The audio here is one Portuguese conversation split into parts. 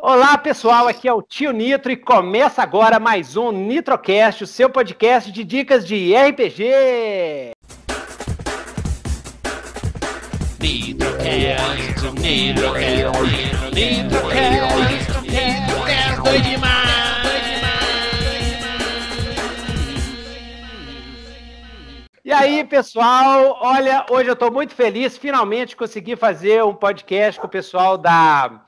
Olá pessoal, aqui é o Tio Nitro e começa agora mais um Nitrocast, o seu podcast de dicas de RPG. Nitrocast, Nitrocast, Nitrocast, Nitrocast, doido demais. E aí pessoal, olha, hoje eu estou muito feliz, finalmente consegui fazer um podcast com o pessoal da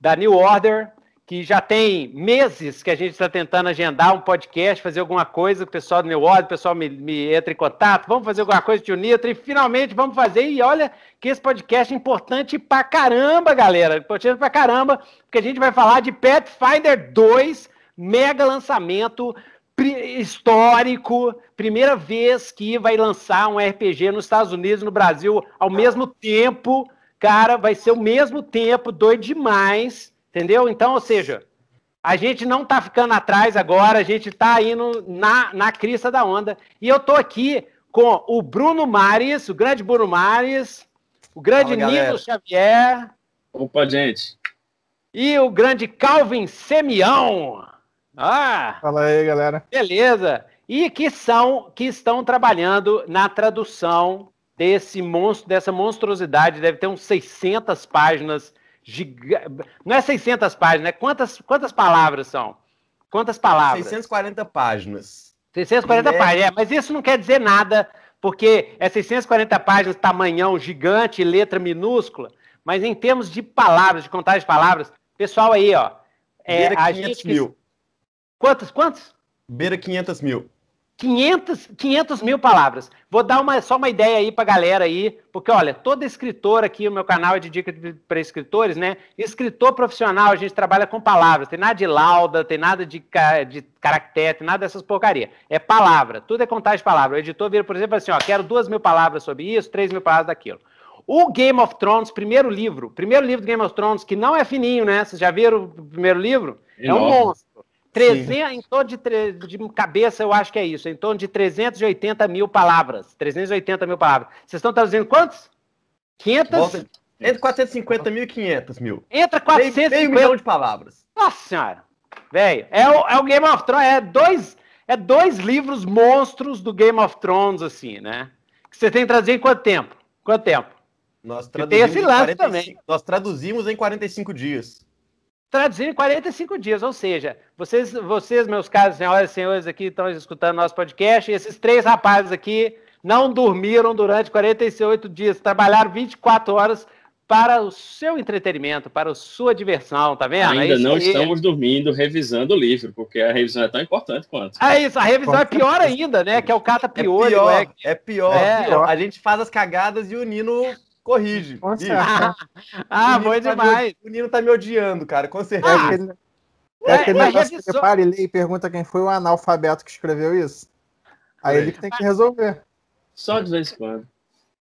da New Order, que já tem meses que a gente está tentando agendar um podcast, fazer alguma coisa, o pessoal do New Order, o pessoal me, me entra em contato, vamos fazer alguma coisa de Unitra, e finalmente vamos fazer, e olha que esse podcast é importante pra caramba, galera, importante pra caramba, porque a gente vai falar de Pathfinder 2, mega lançamento histórico, primeira vez que vai lançar um RPG nos Estados Unidos e no Brasil ao mesmo tempo, cara vai ser o mesmo tempo, doido demais, entendeu? Então, ou seja, a gente não tá ficando atrás agora, a gente tá indo na, na crista da onda. E eu tô aqui com o Bruno Mares, o grande Bruno Mares, o grande Fala, Nino Xavier. Opa, gente. E o grande Calvin Semião. Ah! Fala aí, galera. Beleza. E que são que estão trabalhando na tradução desse monstro, dessa monstruosidade, deve ter uns 600 páginas. Giga... Não é 600 páginas, é quantas, quantas palavras são? Quantas palavras? 640 páginas. 640 é. páginas, é, mas isso não quer dizer nada, porque é 640 páginas, tamanhão gigante, letra minúscula, mas em termos de palavras, de contagem de palavras, pessoal aí, ó. É, Beira a 500 gente mil. Quantos? Quantos? Beira 500 mil. 500, 500 mil palavras. Vou dar uma, só uma ideia aí para galera aí, porque olha, todo escritor aqui, o meu canal é de dica para escritores, né? Escritor profissional, a gente trabalha com palavras, tem nada de lauda, tem nada de, de caractere, tem nada dessas porcaria. É palavra, tudo é contagem de palavras. O editor vira, por exemplo, assim, ó, quero duas mil palavras sobre isso, três mil palavras daquilo. O Game of Thrones, primeiro livro, primeiro livro do Game of Thrones, que não é fininho, né? Vocês já viram o primeiro livro? Enorme. É um monstro. 300, em torno de, de cabeça, eu acho que é isso, em torno de 380 mil palavras. 380 mil palavras. Vocês estão traduzindo quantos? 500? entre 450 mil e 500 mil. entra 450 meio, meio milhão de palavras. Nossa senhora, velho, é o, é o Game of Thrones, é dois, é dois livros monstros do Game of Thrones, assim, né? Que você tem que traduzir em quanto tempo? Quanto tempo? Nós traduzimos, 45, nós traduzimos em 45 dias traduzir em 45 dias, ou seja, vocês, vocês, meus caros senhoras e senhores aqui estão escutando nosso podcast, e esses três rapazes aqui não dormiram durante 48 dias, trabalharam 24 horas para o seu entretenimento, para a sua diversão, tá vendo? É ainda é não estamos dormindo revisando o livro, porque a revisão é tão importante quanto. É isso, a revisão é pior ainda, né? Que é o Cata Piolho. É pior, é, é pior, pior, é. A gente faz as cagadas e o Nino corrige. Ah, ah bom tá demais. me, o Nino tá me odiando, cara, com certeza. Ah, é aquele, é negócio que você para é, e assim, é lê e pergunta quem foi o analfabeto que escreveu isso. Aí é. ele que tem que resolver. Só de vez em quando.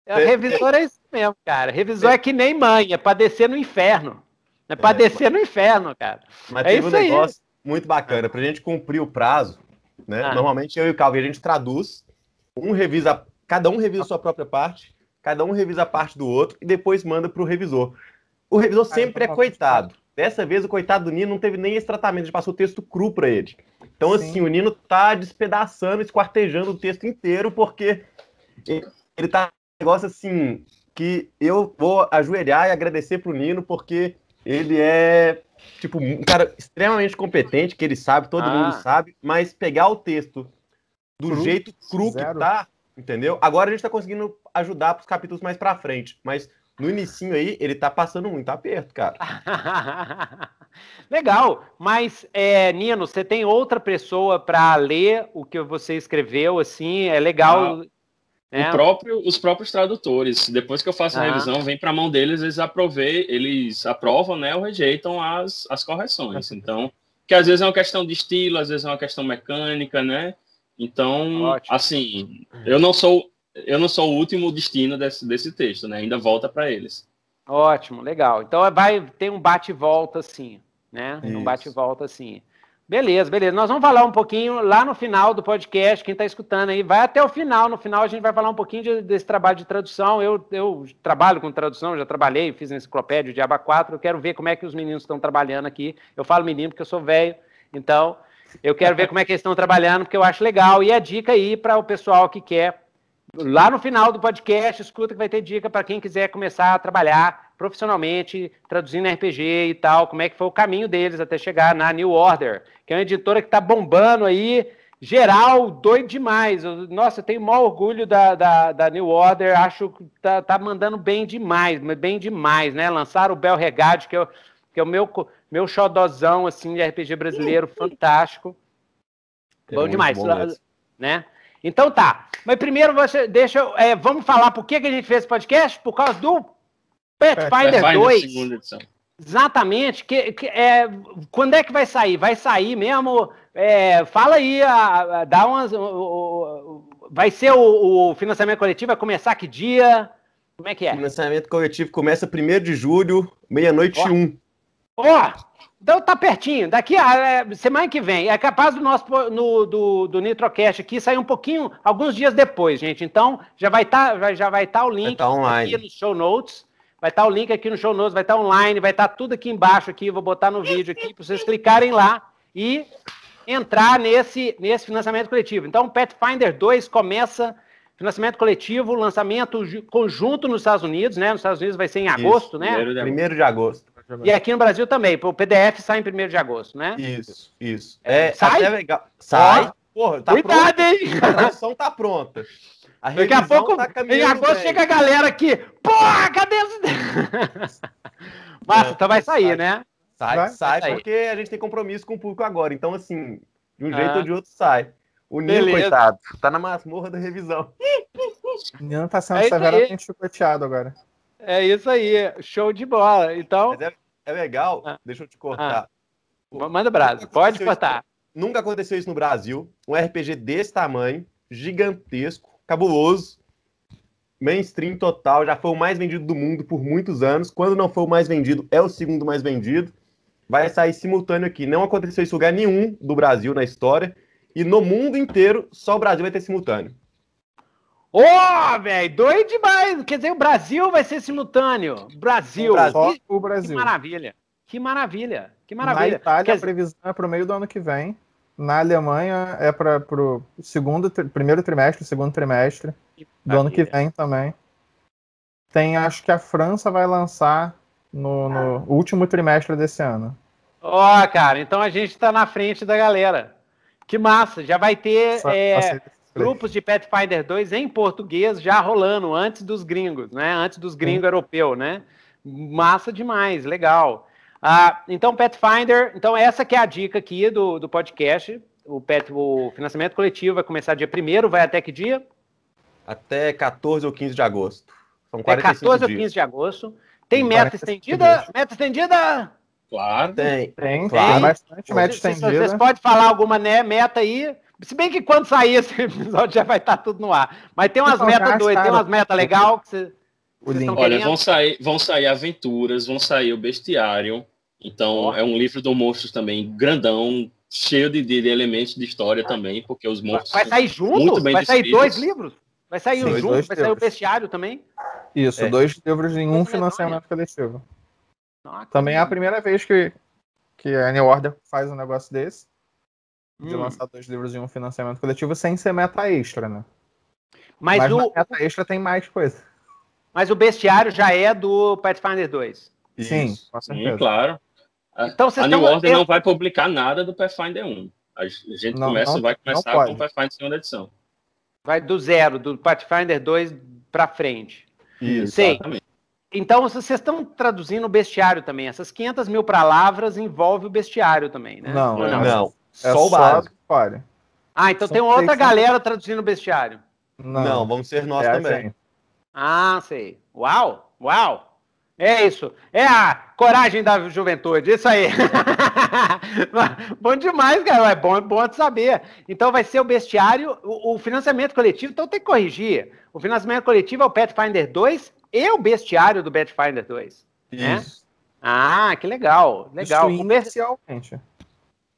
Revisor é isso mesmo, cara. Revisor é que nem mãe, é pra descer no inferno. É pra descer no inferno, cara. Mas é teve um negócio aí. muito bacana. Pra gente cumprir o prazo, né? Ah. Normalmente eu e o Calvi, a gente traduz. Um revisa, cada um revisa a sua própria parte cada um revisa a parte do outro e depois manda para o revisor. O revisor sempre é coitado. Dessa vez, o coitado do Nino não teve nem esse tratamento, ele passou o texto cru para ele. Então, Sim. assim, o Nino tá despedaçando, esquartejando o texto inteiro, porque ele tá um negócio assim, que eu vou ajoelhar e agradecer pro Nino, porque ele é, tipo, um cara extremamente competente, que ele sabe, todo ah. mundo sabe, mas pegar o texto do cru? jeito cru Zero. que tá, Entendeu? Agora a gente tá conseguindo ajudar pros capítulos mais pra frente, mas no inicinho aí, ele tá passando muito aperto, cara. Legal, mas é, Nino, você tem outra pessoa para ler o que você escreveu, assim, é legal. Ah, né? próprio, os próprios tradutores, depois que eu faço a ah. revisão, vem para a mão deles, eles aprovei, eles aprovam, né, ou rejeitam as, as correções. Então, que às vezes é uma questão de estilo, às vezes é uma questão mecânica, né? Então, Ótimo. assim, eu não sou eu não sou o último destino desse, desse texto, né? Ainda volta para eles. Ótimo, legal. Então é, vai ter um bate volta assim, né? Isso. Um bate volta assim. Beleza, beleza. Nós vamos falar um pouquinho lá no final do podcast, quem está escutando aí, vai até o final. No final a gente vai falar um pouquinho de, desse trabalho de tradução. Eu, eu trabalho com tradução, já trabalhei, fiz enciclopédia de aba 4. Eu quero ver como é que os meninos estão trabalhando aqui. Eu falo menino porque eu sou velho, então eu quero ver como é que eles estão trabalhando, porque eu acho legal. E a dica aí para o pessoal que quer, lá no final do podcast, escuta que vai ter dica para quem quiser começar a trabalhar profissionalmente, traduzindo RPG e tal, como é que foi o caminho deles até chegar na New Order, que é uma editora que está bombando aí, geral, doido demais. Nossa, eu tenho o maior orgulho da, da, da, New Order, acho que tá, tá mandando bem demais, bem demais, né? Lançaram o Bel Regard, que eu é que é o meu, meu xodozão, assim, de RPG brasileiro, fantástico. É bom demais, bom né? Então tá. Mas primeiro, você deixa, é, vamos falar por que, que a gente fez esse podcast? Por causa do Pathfinder, 2. Exatamente. Que, que, é, quando é que vai sair? Vai sair mesmo? É, fala aí, a, a, dá umas. O, o, vai ser o, o, financiamento coletivo? Vai começar que dia? Como é que é? O financiamento coletivo começa 1 de julho, meia-noite e um. Ó, então tá pertinho. Daqui a é, semana que vem. É capaz do nosso no, do, do Nitrocast aqui sair um pouquinho, alguns dias depois, gente. Então já vai estar tá, já vai estar tá o link tá aqui nos show notes. Vai estar tá o link aqui no show notes, vai estar tá online, vai estar tá tudo aqui embaixo aqui. Vou botar no vídeo aqui para vocês clicarem lá e entrar nesse, nesse financiamento coletivo. Então, o Pathfinder 2 começa financiamento coletivo, lançamento conjunto nos Estados Unidos, né? Nos Estados Unidos vai ser em agosto, Isso, né? Primeiro de agosto. E aqui no Brasil também, o PDF sai em 1 de agosto, né? Isso, isso. É, é sai? legal. Sai. Ah, porra, tá Cuidado, hein? A tradução tá pronta. A Daqui a pouco, tá em agosto, bem. chega a galera aqui. Porra, cadê os... Massa, é, então vai sair, sai. né? Sai, vai? sai, vai porque a gente tem compromisso com o público agora. Então, assim, de um jeito ah. ou de outro, sai. O Nil, coitado, tá na masmorra da revisão. Nino tá sendo é severamente aí. agora. É isso aí, show de bola. Então, é legal, ah. deixa eu te ah. cortar. Ah. Manda brasa, pode cortar. Isso, nunca aconteceu isso no Brasil. Um RPG desse tamanho, gigantesco, cabuloso, mainstream total, já foi o mais vendido do mundo por muitos anos. Quando não foi o mais vendido, é o segundo mais vendido. Vai sair simultâneo aqui. Não aconteceu isso em lugar nenhum do Brasil na história. E no mundo inteiro, só o Brasil vai ter simultâneo. Ô, oh, velho, doido demais. Quer dizer, o Brasil vai ser simultâneo. Brasil. O Brasil. O Brasil. Que maravilha. Que maravilha. Que maravilha. Na Itália, Quer a previsão é para o meio do ano que vem. Na Alemanha é para o segundo, primeiro trimestre, segundo trimestre do ano que vem também. Tem, acho que a França vai lançar no, no ah. último trimestre desse ano. Ó, oh, cara, então a gente está na frente da galera. Que massa, já vai ter. Só, é... só Grupos de Pathfinder 2 em português já rolando antes dos gringos, né? Antes dos gringos europeus, né? Massa demais, legal. Ah, então, Pathfinder, então essa que é a dica aqui do, do podcast. O, pet, o financiamento coletivo vai começar dia 1 vai até que dia? Até 14 ou 15 de agosto. São 45 até 14 dias. ou 15 de agosto. Tem meta estendida? Dias. Meta estendida? Claro. Tem, tem, claro. bastante meta estendida. Vocês podem falar alguma né, meta aí? Se bem que quando sair esse episódio já vai estar tá tudo no ar. Mas tem umas metas doidas, tem umas metas legal que vocês Olha, querendo? vão sair, vão sair aventuras, vão sair o bestiário. Então, oh. é um livro do monstros também, grandão, cheio de, de, elementos de história ah. também, porque os monstros. Vai sair junto? vai sair dois livros? Vai sair Sim, junto, vai livros. sair o bestiário também? Isso, é. dois livros em um financiamento coletivo. também é a primeira vez que, que a New Order faz um negócio desse de hum. lançar dois livros em um financiamento coletivo sem ser meta extra, né? Mas, Mas o meta extra tem mais coisa. Mas o bestiário já é do Pathfinder 2. Sim, com certeza. Sim, claro. A, então, a New estão... Order não vai publicar nada do Pathfinder 1. A gente não, começa, não, vai começar com o Pathfinder segunda edição. Vai do zero, do Pathfinder 2 para frente. Isso, Sim. Exatamente. Então, vocês estão traduzindo o bestiário também. Essas 500 mil palavras envolve o bestiário também, né? Não, não. não. É só o básico. Só ah, então tem outra galera que... traduzindo o bestiário. Não, Não, vamos ser nós é também. Ah, sei. Uau, uau. É isso. É a coragem da juventude, isso aí. bom demais, cara. É bom, é bom de saber. Então vai ser o bestiário, o, o, financiamento coletivo, então tem que corrigir. O financiamento coletivo é o Pathfinder 2 e o bestiário do Pathfinder 2. Né? Isso. Né? Ah, que legal. Legal. Isso comercialmente.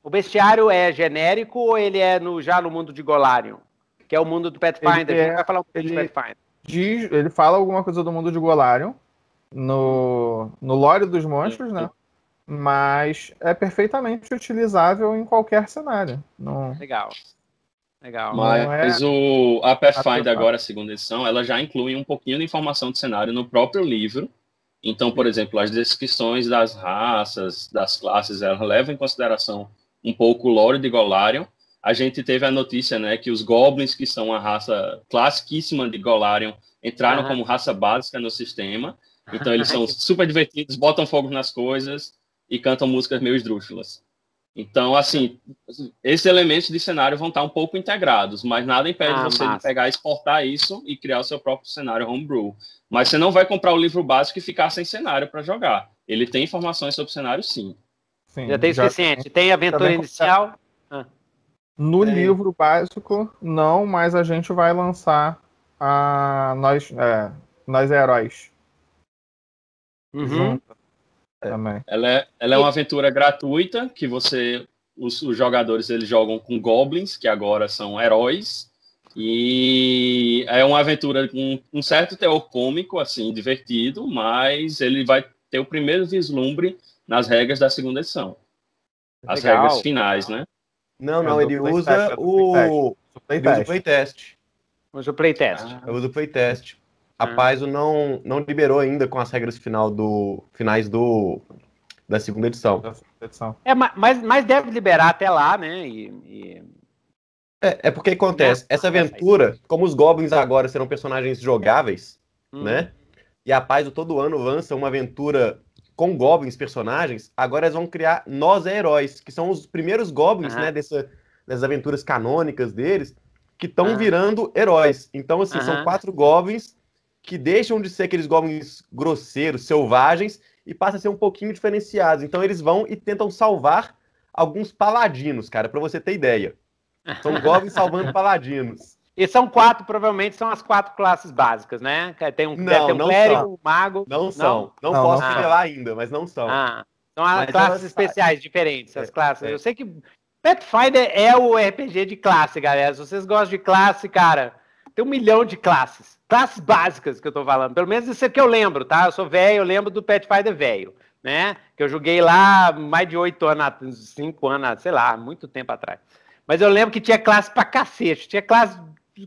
O bestiário é genérico ou ele é no, já no mundo de Golarion? Que é o mundo do Pathfinder. Ele, é, vai falar um pouco de Pathfinder. Diz, ele fala alguma coisa do mundo de Golarion no, no lore dos monstros, sim, sim. né? Mas é perfeitamente utilizável em qualquer cenário. No... Legal. Legal. Mas é o, a Pathfinder agora, a segunda edição, ela já inclui um pouquinho de informação de cenário no próprio livro. Então, por exemplo, as descrições das raças, das classes, ela leva em consideração um pouco o lore de Golarion, a gente teve a notícia, né, que os Goblins, que são a raça classiquíssima de Golarion, entraram como raça básica no sistema. Então eles são super divertidos, botam fogo nas coisas e cantam músicas meio esdrúxulas. Então, assim, esses elementos de cenário vão estar um pouco integrados, mas nada impede ah, você massa. de pegar, exportar isso e criar o seu próprio cenário homebrew. Mas você não vai comprar o livro básico e ficar sem cenário para jogar. Ele tem informações sobre cenário, sim. Sim, já tem já suficiente. Tem, tem aventura tá inicial. Ah. No livro básico, não, mas a gente vai lançar a Nós, é, nós é Heróis. Uhum. É, também. Ela, é, ela é uma aventura gratuita que você. Os, os jogadores eles jogam com goblins, que agora são heróis. E é uma aventura com um certo teor cômico, assim, divertido, mas ele vai ter o primeiro vislumbre nas regras da segunda edição. As Legal. regras finais, né? Não, não, ele usa o playtest. Usa o playtest. Eu uso o playtest. A ah. ah. não, não liberou ainda com as regras final do, finais do, da segunda edição. É, mas, mas deve liberar até lá, né? E, e... É, é porque acontece. Né? Essa aventura, como os Goblins agora serão personagens jogáveis, hum. né? E a Paizo todo ano lança uma aventura com goblins, personagens, agora eles vão criar Nós é Heróis, que são os primeiros goblins, uhum. né, dessa, das aventuras canônicas deles, que estão uhum. virando heróis. Então, assim, uhum. são quatro goblins que deixam de ser aqueles goblins grosseiros, selvagens, e passam a ser um pouquinho diferenciados. Então, eles vão e tentam salvar alguns paladinos, cara, para você ter ideia. São goblins salvando paladinos. E são quatro, provavelmente são as quatro classes básicas, né? Tem um, não, um não clérigo, são. um mago. Não, não são. Não, não posso revelar ainda, mas não são. Ah. São as classes especiais, diferentes, é, as classes. É. Eu sei que Pathfinder é o RPG de classe, galera. Se vocês gostam de classe, cara, tem um milhão de classes. Classes básicas que eu tô falando. Pelo menos isso é que eu lembro, tá? Eu sou velho, eu lembro do Pathfinder velho, né? Que eu joguei lá mais de oito anos, cinco anos, sei lá, muito tempo atrás. Mas eu lembro que tinha classe pra cacete. Tinha classe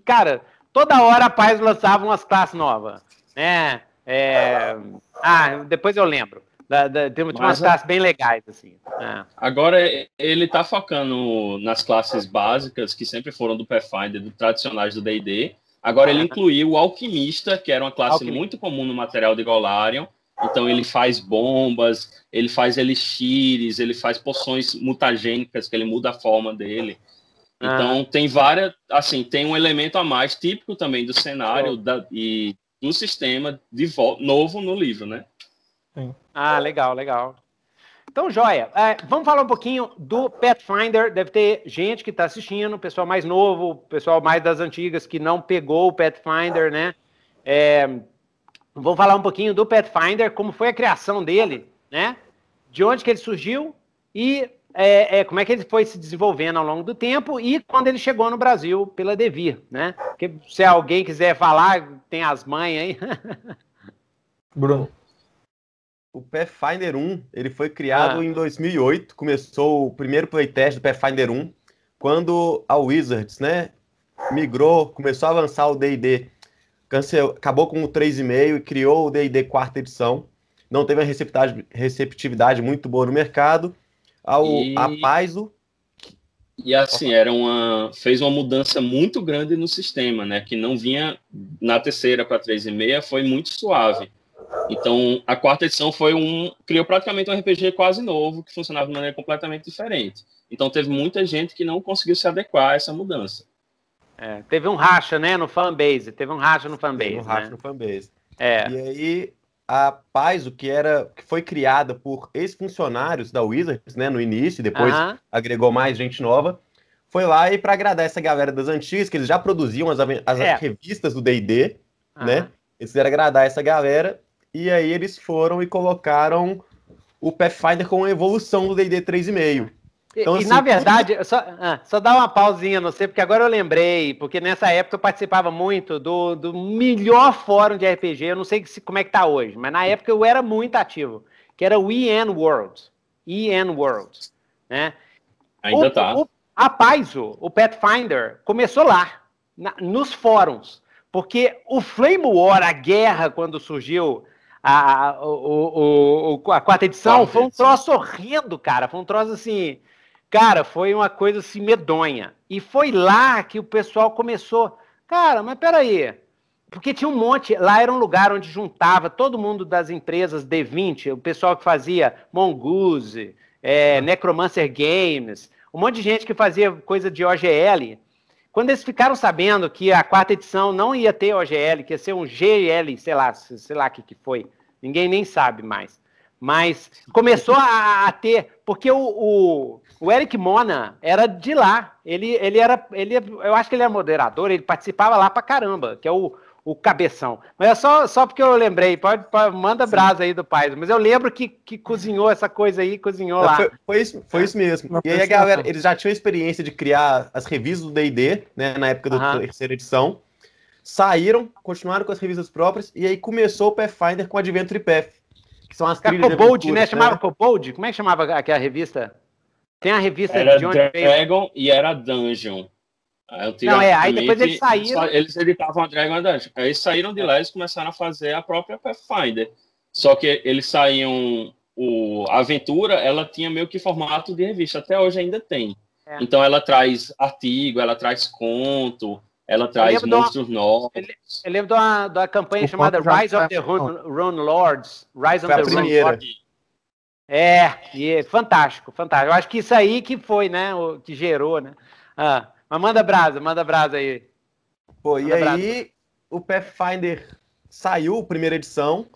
cara, toda hora a paz lançava umas classes novas, né? É, ah, depois eu lembro. Da, da, tem umas classes bem legais, assim. É. Agora, ele tá focando nas classes básicas, que sempre foram do Pathfinder, do tradicionais do D&D. Agora, ele ah. incluiu o Alquimista, que era uma classe Alquimista. muito comum no material de Golarion. Então, ele faz bombas, ele faz elixires, ele faz poções mutagênicas, que ele muda a forma dele. Então ah. tem várias, assim, tem um elemento a mais típico também do cenário oh. da, e do sistema de novo no livro, né? Sim. Ah, legal, legal. Então, joia. É, vamos falar um pouquinho do Pathfinder. Deve ter gente que está assistindo, pessoal mais novo, pessoal mais das antigas que não pegou o Pathfinder, né? É, vamos falar um pouquinho do Pathfinder, como foi a criação dele, né? De onde que ele surgiu e é, é, como é que ele foi se desenvolvendo ao longo do tempo e quando ele chegou no Brasil pela Devir, né? Porque se alguém quiser falar, tem as mães aí. Bruno. O Pathfinder 1, ele foi criado ah. em 2008, começou o primeiro playtest do Pathfinder 1, quando a Wizards, né, migrou, começou a avançar o D&D, acabou com o 3,5 e criou o D&D quarta edição. Não teve uma receptividade muito boa no mercado, ao e... Apaiso. E assim, era uma, fez uma mudança muito grande no sistema, né? Que não vinha na terceira para três e meia, foi muito suave. Então, a quarta edição foi um. criou praticamente um RPG quase novo, que funcionava de maneira completamente diferente. Então, teve muita gente que não conseguiu se adequar a essa mudança. É, teve um racha, né, no fanbase. Teve um racha no fanbase. Teve um racha né? no fanbase. É. E aí, a o que era que foi criada por ex-funcionários da Wizards, né, no início, depois uh -huh. agregou mais gente nova, foi lá e para agradar essa galera das antigas, que eles já produziam as, as é. revistas do D&D, uh -huh. né? Eles quiseram agradar essa galera e aí eles foram e colocaram o Pathfinder com a evolução do D&D 3,5. Então, e, assim, na verdade, só, ah, só dá uma pausinha, não sei, porque agora eu lembrei, porque nessa época eu participava muito do, do melhor fórum de RPG, eu não sei como é que tá hoje, mas na época eu era muito ativo, que era o EN World. EN World, né? Ainda o, tá. O, a Paizo, o Pathfinder, começou lá, na, nos fóruns, porque o Flame War, a guerra, quando surgiu a, a, o, o, a quarta edição, quarta foi um troço horrendo, cara, foi um troço assim... Cara, foi uma coisa assim medonha. E foi lá que o pessoal começou. Cara, mas peraí. Porque tinha um monte. Lá era um lugar onde juntava todo mundo das empresas D20, o pessoal que fazia Mongoose, é, Necromancer Games, um monte de gente que fazia coisa de OGL. Quando eles ficaram sabendo que a quarta edição não ia ter OGL, que ia ser um GL, sei lá, sei lá o que, que foi, ninguém nem sabe mais. Mas começou a, a ter, porque o, o, o Eric Mona era de lá. Ele, ele era. Ele, eu acho que ele era moderador, ele participava lá pra caramba, que é o, o cabeção. Mas é só, só porque eu lembrei, pode, pode manda Sim. brasa aí do pai. Mas eu lembro que, que cozinhou essa coisa aí, cozinhou Não, lá. Foi, foi, isso, foi isso mesmo. Não, e aí a galera, eles já tinham experiência de criar as revistas do DD, né? Na época da terceira edição. Saíram, continuaram com as revistas próprias, e aí começou o Pathfinder com Adventure Path. Que são as trilhas Cobold, né? né? Chamava né? Cobold? Como é que chamava aquela revista? Tem a revista era John Dragon e era Dungeon. Não, é, aí depois eles saíram. Eles editavam a Dragon e a Dungeon. Aí saíram de lá e começaram a fazer a própria Pathfinder. Só que eles saíam. O, a aventura, ela tinha meio que formato de revista, até hoje ainda tem. É. Então ela traz artigo, ela traz conto, ela traz monstros uma, novos. Eu lembro de uma, campanha o chamada Rise of the Run Rune Lords. Rise of the Rune Lords é, é, fantástico, fantástico. Eu acho que isso aí que foi, né? O que gerou, né? Ah, mas manda brasa, manda brasa aí. Pô, manda e aí o Pathfinder saiu, primeira edição,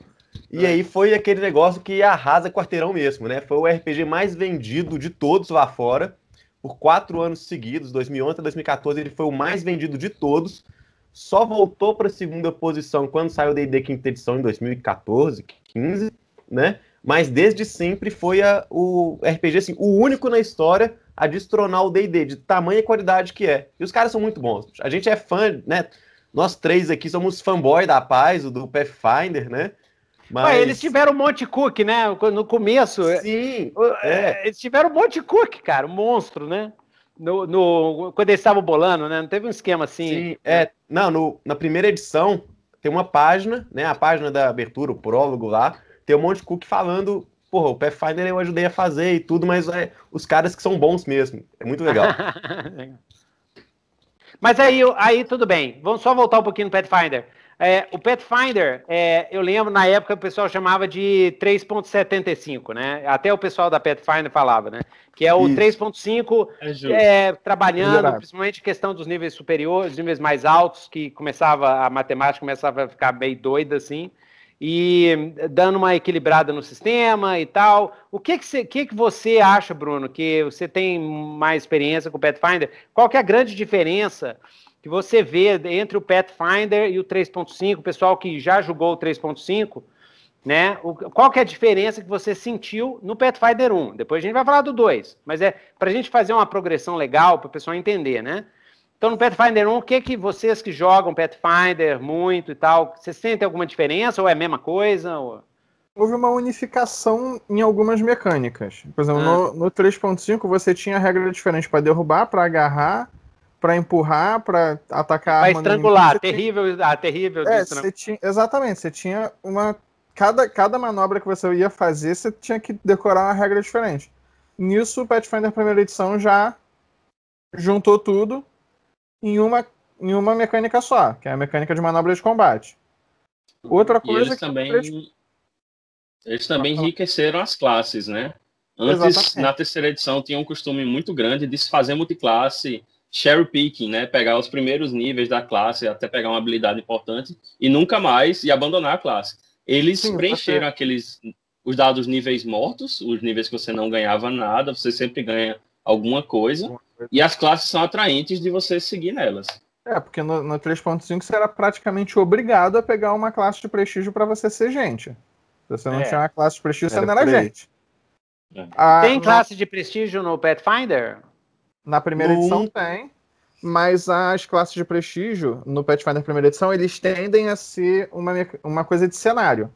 e ah. aí foi aquele negócio que arrasa quarteirão mesmo, né? Foi o RPG mais vendido de todos lá fora, por quatro anos seguidos, 2011 a 2014, ele foi o mais vendido de todos. Só voltou para a segunda posição quando saiu o D&D quinta edição em 2014, 15, né? mas desde sempre foi a, o RPG, assim, o único na história a destronar o D&D, de tamanha qualidade que é. E os caras são muito bons. A gente é fã, né? Nós três aqui somos fanboy da Paz, do Pathfinder, né? Ah, mas... Ué, eles tiveram um monte Cook, né? No começo. É- Sim. É. é. Eles tiveram um monte Cook, cara, um monstro, né? No, no, quando eles estavam bolando, né? Não teve um esquema assim. Sim, é. Não, no, na primeira edição tem uma página, né? A página da abertura, o prólogo lá, tem um monte de cook falando, porra, o Pathfinder eu ajudei a fazer e tudo, mas é os caras que são bons mesmo. É muito legal. mas aí, aí tudo bem. Vamos só voltar um pouquinho no Pathfinder. É, o Pathfinder, é, eu lembro na época o pessoal chamava de 3.75, né? Até o pessoal da Pathfinder falava, né? Que é o 3.5, é, é, trabalhando, principalmente questão dos níveis superiores, níveis mais altos, que começava, a matemática começava a ficar meio doida, assim e hum, dando uma equilibrada no sistema e tal. O que que, você, que que você acha, Bruno, que você tem mais experiência com o Pathfinder? Qual que é a grande diferença que você vê entre o Pathfinder e o 3.5, o pessoal que já jogou o 3.5, né? O, qual que é a diferença que você sentiu no Pathfinder 1? Depois a gente vai falar do 2, mas é para a gente fazer uma progressão legal, para o pessoal entender, né? Então, no Pathfinder 1, o que que vocês que jogam Pathfinder muito e tal, vocês sentem alguma diferença ou é a mesma coisa? Ou... Houve uma unificação em algumas mecânicas. Por exemplo, ah. no, no 3.5 você tinha regra diferente para derrubar, para agarrar, para empurrar, para atacar. Para estrangular, terrível, tinha... ah, terrível. É, né? tinha... Exatamente, você tinha uma. Cada, cada manobra que você ia fazer, você tinha que decorar uma regra diferente. Nisso, o Pathfinder primeira edição já juntou tudo em uma, em uma mecânica só, que é a mecânica de manobra de combate. Outra coisa eles que também eles também enriqueceram as classes, né? Antes, Exatamente. na terceira edição, tinha um costume muito grande de se fazer multiclasse, cherry picking, né? Pegar os primeiros níveis da classe até pegar uma habilidade importante e nunca mais e abandonar a classe. Eles Sim, preencheram aqueles os dados níveis mortos, os níveis que você não ganhava nada, você sempre ganha alguma coisa. E as classes são atraentes de você seguir nelas. É, porque no, no 3.5 você era praticamente obrigado a pegar uma classe de prestígio para você ser gente. Se você não é. tinha uma classe de prestígio, era você não era play. gente. É. A, tem classe de prestígio no Pathfinder? Na primeira no... edição tem, mas as classes de prestígio no Pathfinder primeira edição, eles tendem a ser uma, uma coisa de cenário.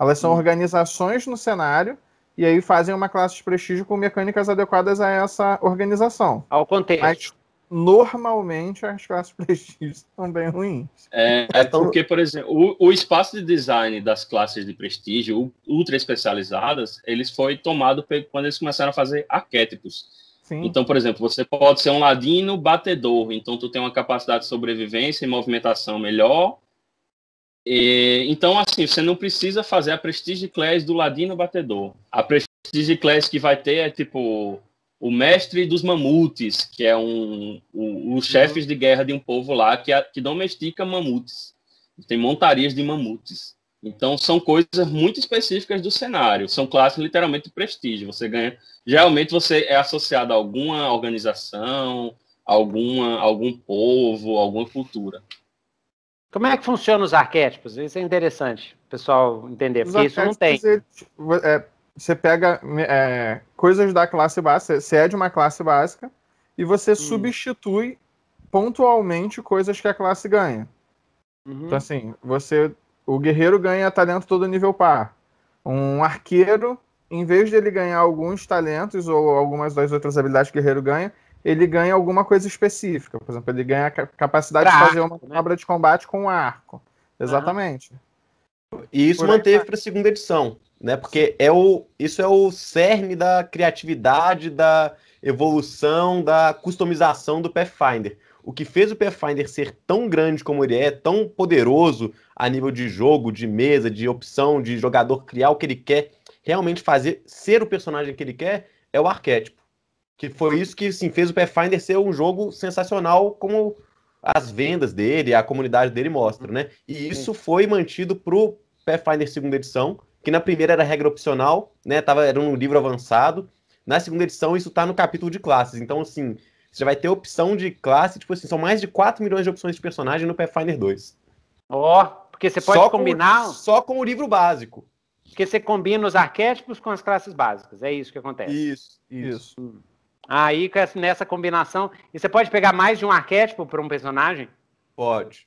Elas são hum. organizações no cenário e aí fazem uma classe de prestígio com mecânicas adequadas a essa organização. Ao contexto. Mas, normalmente as classes prestígio são bem ruins. É, é porque, por exemplo, o, o, espaço de design das classes de prestígio ultra especializadas, eles foi tomado quando eles começaram a fazer arquétipos. Sim. Então, por exemplo, você pode ser um ladino batedor, então tu tem uma capacidade de sobrevivência e movimentação melhor, e, então, assim, você não precisa fazer a Prestige Class do ladino batedor. A Prestige Class que vai ter é tipo o mestre dos mamutes, que é um, um os uhum. chefes de guerra de um povo lá que, que domestica mamutes. Tem montarias de mamutes. Então, são coisas muito específicas do cenário. São classes literalmente de prestígio. Você ganha. Geralmente, você é associado a alguma organização, alguma, algum povo, alguma cultura. Como é que funcionam os arquétipos? Isso é interessante o pessoal entender, porque isso não tem. é, você pega é, coisas da classe básica, você é de uma classe básica, e você hum. substitui pontualmente coisas que a classe ganha. Uhum. Então, assim, você. O guerreiro ganha talento todo nível par. Um arqueiro, em vez dele ganhar alguns talentos ou algumas das outras habilidades que o guerreiro ganha, ele ganha alguma coisa específica. Por exemplo, ele ganha a capacidade pra de fazer arco, uma né? obra de combate com um arco. Exatamente. Ah. E isso Por manteve para a segunda edição, né? Porque é o, isso é o cerne da criatividade, da evolução, da customização do Pathfinder. O que fez o Pathfinder ser tão grande como ele é, tão poderoso a nível de jogo, de mesa, de opção, de jogador criar o que ele quer, realmente fazer ser o personagem que ele quer, é o arquétipo. Que foi isso que assim, fez o Pathfinder ser um jogo sensacional, como as vendas dele, a comunidade dele mostra, né? E isso foi mantido pro Pathfinder segunda edição, que na primeira era regra opcional, né? Tava, era um livro avançado. Na segunda edição, isso tá no capítulo de classes. Então, assim, você vai ter opção de classe, tipo assim, são mais de 4 milhões de opções de personagem no Pathfinder 2. Ó, oh, porque você pode só combinar. Com, só com o livro básico. Porque você combina os arquétipos com as classes básicas. É isso que acontece. Isso, isso. isso. Aí, nessa combinação. E você pode pegar mais de um arquétipo para um personagem? Pode.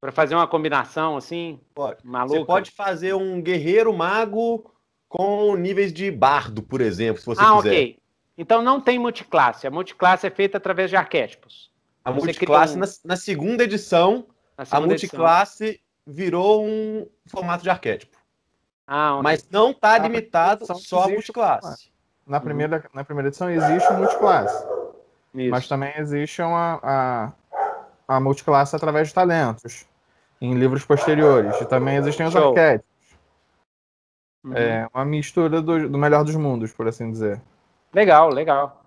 Para fazer uma combinação assim? Pode. Maluca. Você pode fazer um guerreiro mago com níveis de bardo, por exemplo, se você ah, quiser. Ah, ok. Então não tem multiclasse. A multiclasse é feita através de arquétipos. A multiclasse, um... na, na, segunda edição, na segunda a multiclasse edição. virou um formato de arquétipo. Ah, ok. Mas não está ah, limitado só a multiclasse na primeira, uhum. na primeira edição existe o multiclasse. Isso. Mas também existe uma, a, a multiclasse através de talentos, em livros posteriores. E também existem os Show. arquétipos. Uhum. É uma mistura do, do melhor dos mundos, por assim dizer. Legal, legal.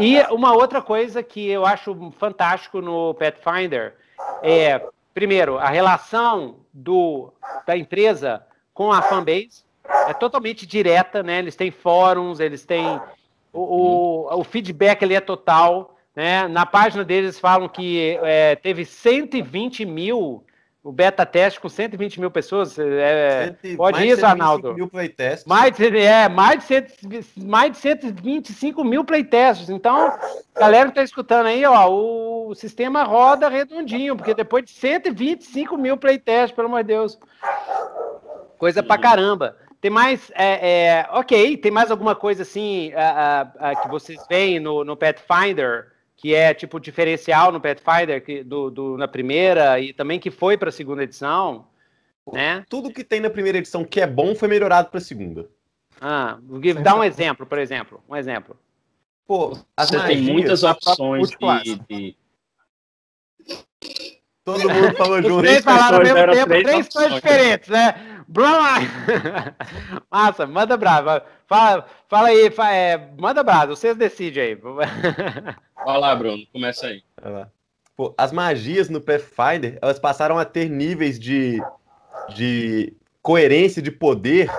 E uma outra coisa que eu acho fantástico no Pathfinder é, primeiro, a relação do, da empresa com a fanbase é totalmente direta, né? Eles têm fóruns, eles têm o, o, o feedback ele é total, né? Na página deles falam que é, teve 120 mil o beta teste com 120 mil pessoas. É, é pode isso, Arnaldo? Mil playtests. Mais, é, mais, de, cento, mais de 125 mil playtests. Então, galera que está escutando aí, ó, o sistema roda redondinho, porque depois de 125 mil playtests, pelo amor de Deus. Coisa pra caramba. Tem mais, é, é, ok, tem mais alguma coisa assim uh, uh, que vocês veem no, no Pathfinder, que é tipo diferencial no Pathfinder que, do, do na primeira e também que foi para a segunda edição, né? Tudo que tem na primeira edição que é bom foi melhorado para a segunda. Ah, dá um exemplo, por exemplo, um exemplo. Pô, você ah, tem muitas opções de, de, Todo mundo falou junto. Três falaram ao mesmo tempo, três, três coisas diferentes, né? Brahma! Massa, manda brava. Fala, fala aí, é, manda brava, vocês decidem aí. Olha lá, Bruno, começa aí. Pô, as magias no Pathfinder, elas passaram a ter níveis de, de coerência de poder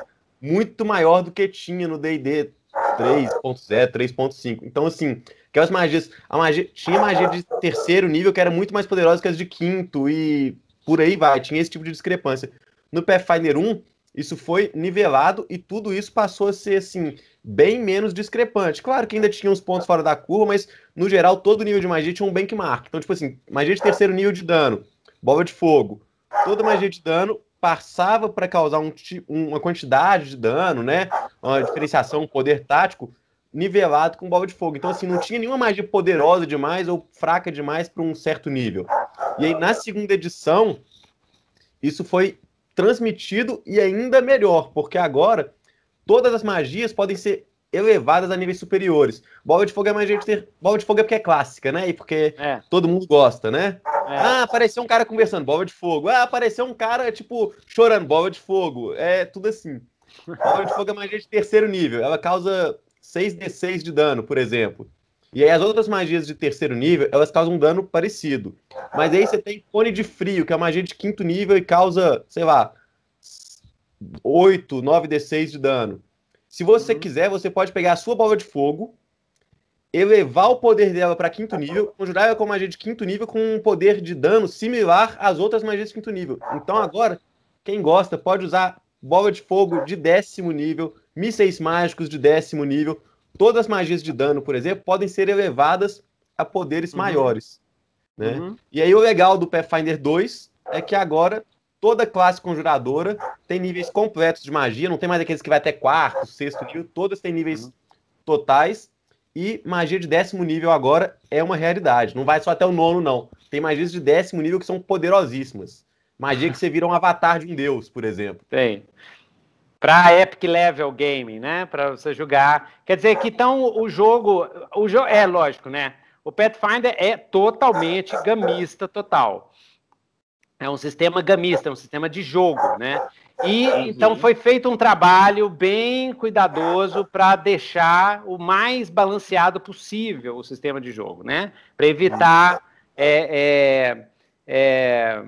muito maior do que tinha no D&D 3.0, 3.5. Então, assim, aquelas magias. A magia, tinha magia de terceiro nível que era muito mais poderosa que as de quinto e por aí vai. Tinha esse tipo de discrepância. No Pathfinder 1, isso foi nivelado e tudo isso passou a ser, assim, bem menos discrepante. Claro que ainda tinha uns pontos fora da curva, mas no geral todo nível de magia tinha um benchmark. Então, tipo assim, magia de terceiro nível de dano, bola de fogo. Toda magia de dano passava para causar um, uma quantidade de dano, né? Uma diferenciação, um poder tático nivelado com bola de fogo. Então, assim, não tinha nenhuma magia poderosa demais ou fraca demais para um certo nível. E aí, na segunda edição, isso foi transmitido e ainda melhor, porque agora todas as magias podem ser elevadas a níveis superiores. Bola de fogo é mais gente ter. Bola de fogo é porque é clássica, né? E porque é. todo mundo gosta, né? É. Ah, apareceu um cara conversando, bola de fogo. Ah, apareceu um cara, tipo, chorando, bola de fogo. É tudo assim. Bola de fogo é magia de terceiro nível. Ela causa 6d6 de dano, por exemplo. E aí as outras magias de terceiro nível, elas causam um dano parecido. Mas aí você tem cone de frio, que é uma magia de quinto nível e causa, sei lá, 8, 9d6 de dano. Se você uhum. quiser, você pode pegar a sua bola de fogo, elevar o poder dela para quinto tá nível, conjurar ela com magia de quinto nível com um poder de dano similar às outras magias de quinto nível. Então agora, quem gosta pode usar bola de fogo de décimo nível, mísseis mágicos de décimo nível. Todas as magias de dano, por exemplo, podem ser elevadas a poderes uhum. maiores. Né? Uhum. E aí o legal do Pathfinder 2 é que agora toda classe conjuradora tem níveis completos de magia, não tem mais aqueles que vai até quarto, sexto nível, todas têm níveis uhum. totais. E magia de décimo nível agora é uma realidade. Não vai só até o nono, não. Tem magias de décimo nível que são poderosíssimas. Magia que você vira um avatar de um deus, por exemplo. Tem. Para Epic Level Game, né? Para você jogar. Quer dizer que então o jogo. O jo... É lógico, né? O Pathfinder é totalmente gamista total. É um sistema gamista, é um sistema de jogo, né? E uhum. então foi feito um trabalho bem cuidadoso para deixar o mais balanceado possível o sistema de jogo, né? Para evitar é, é, é,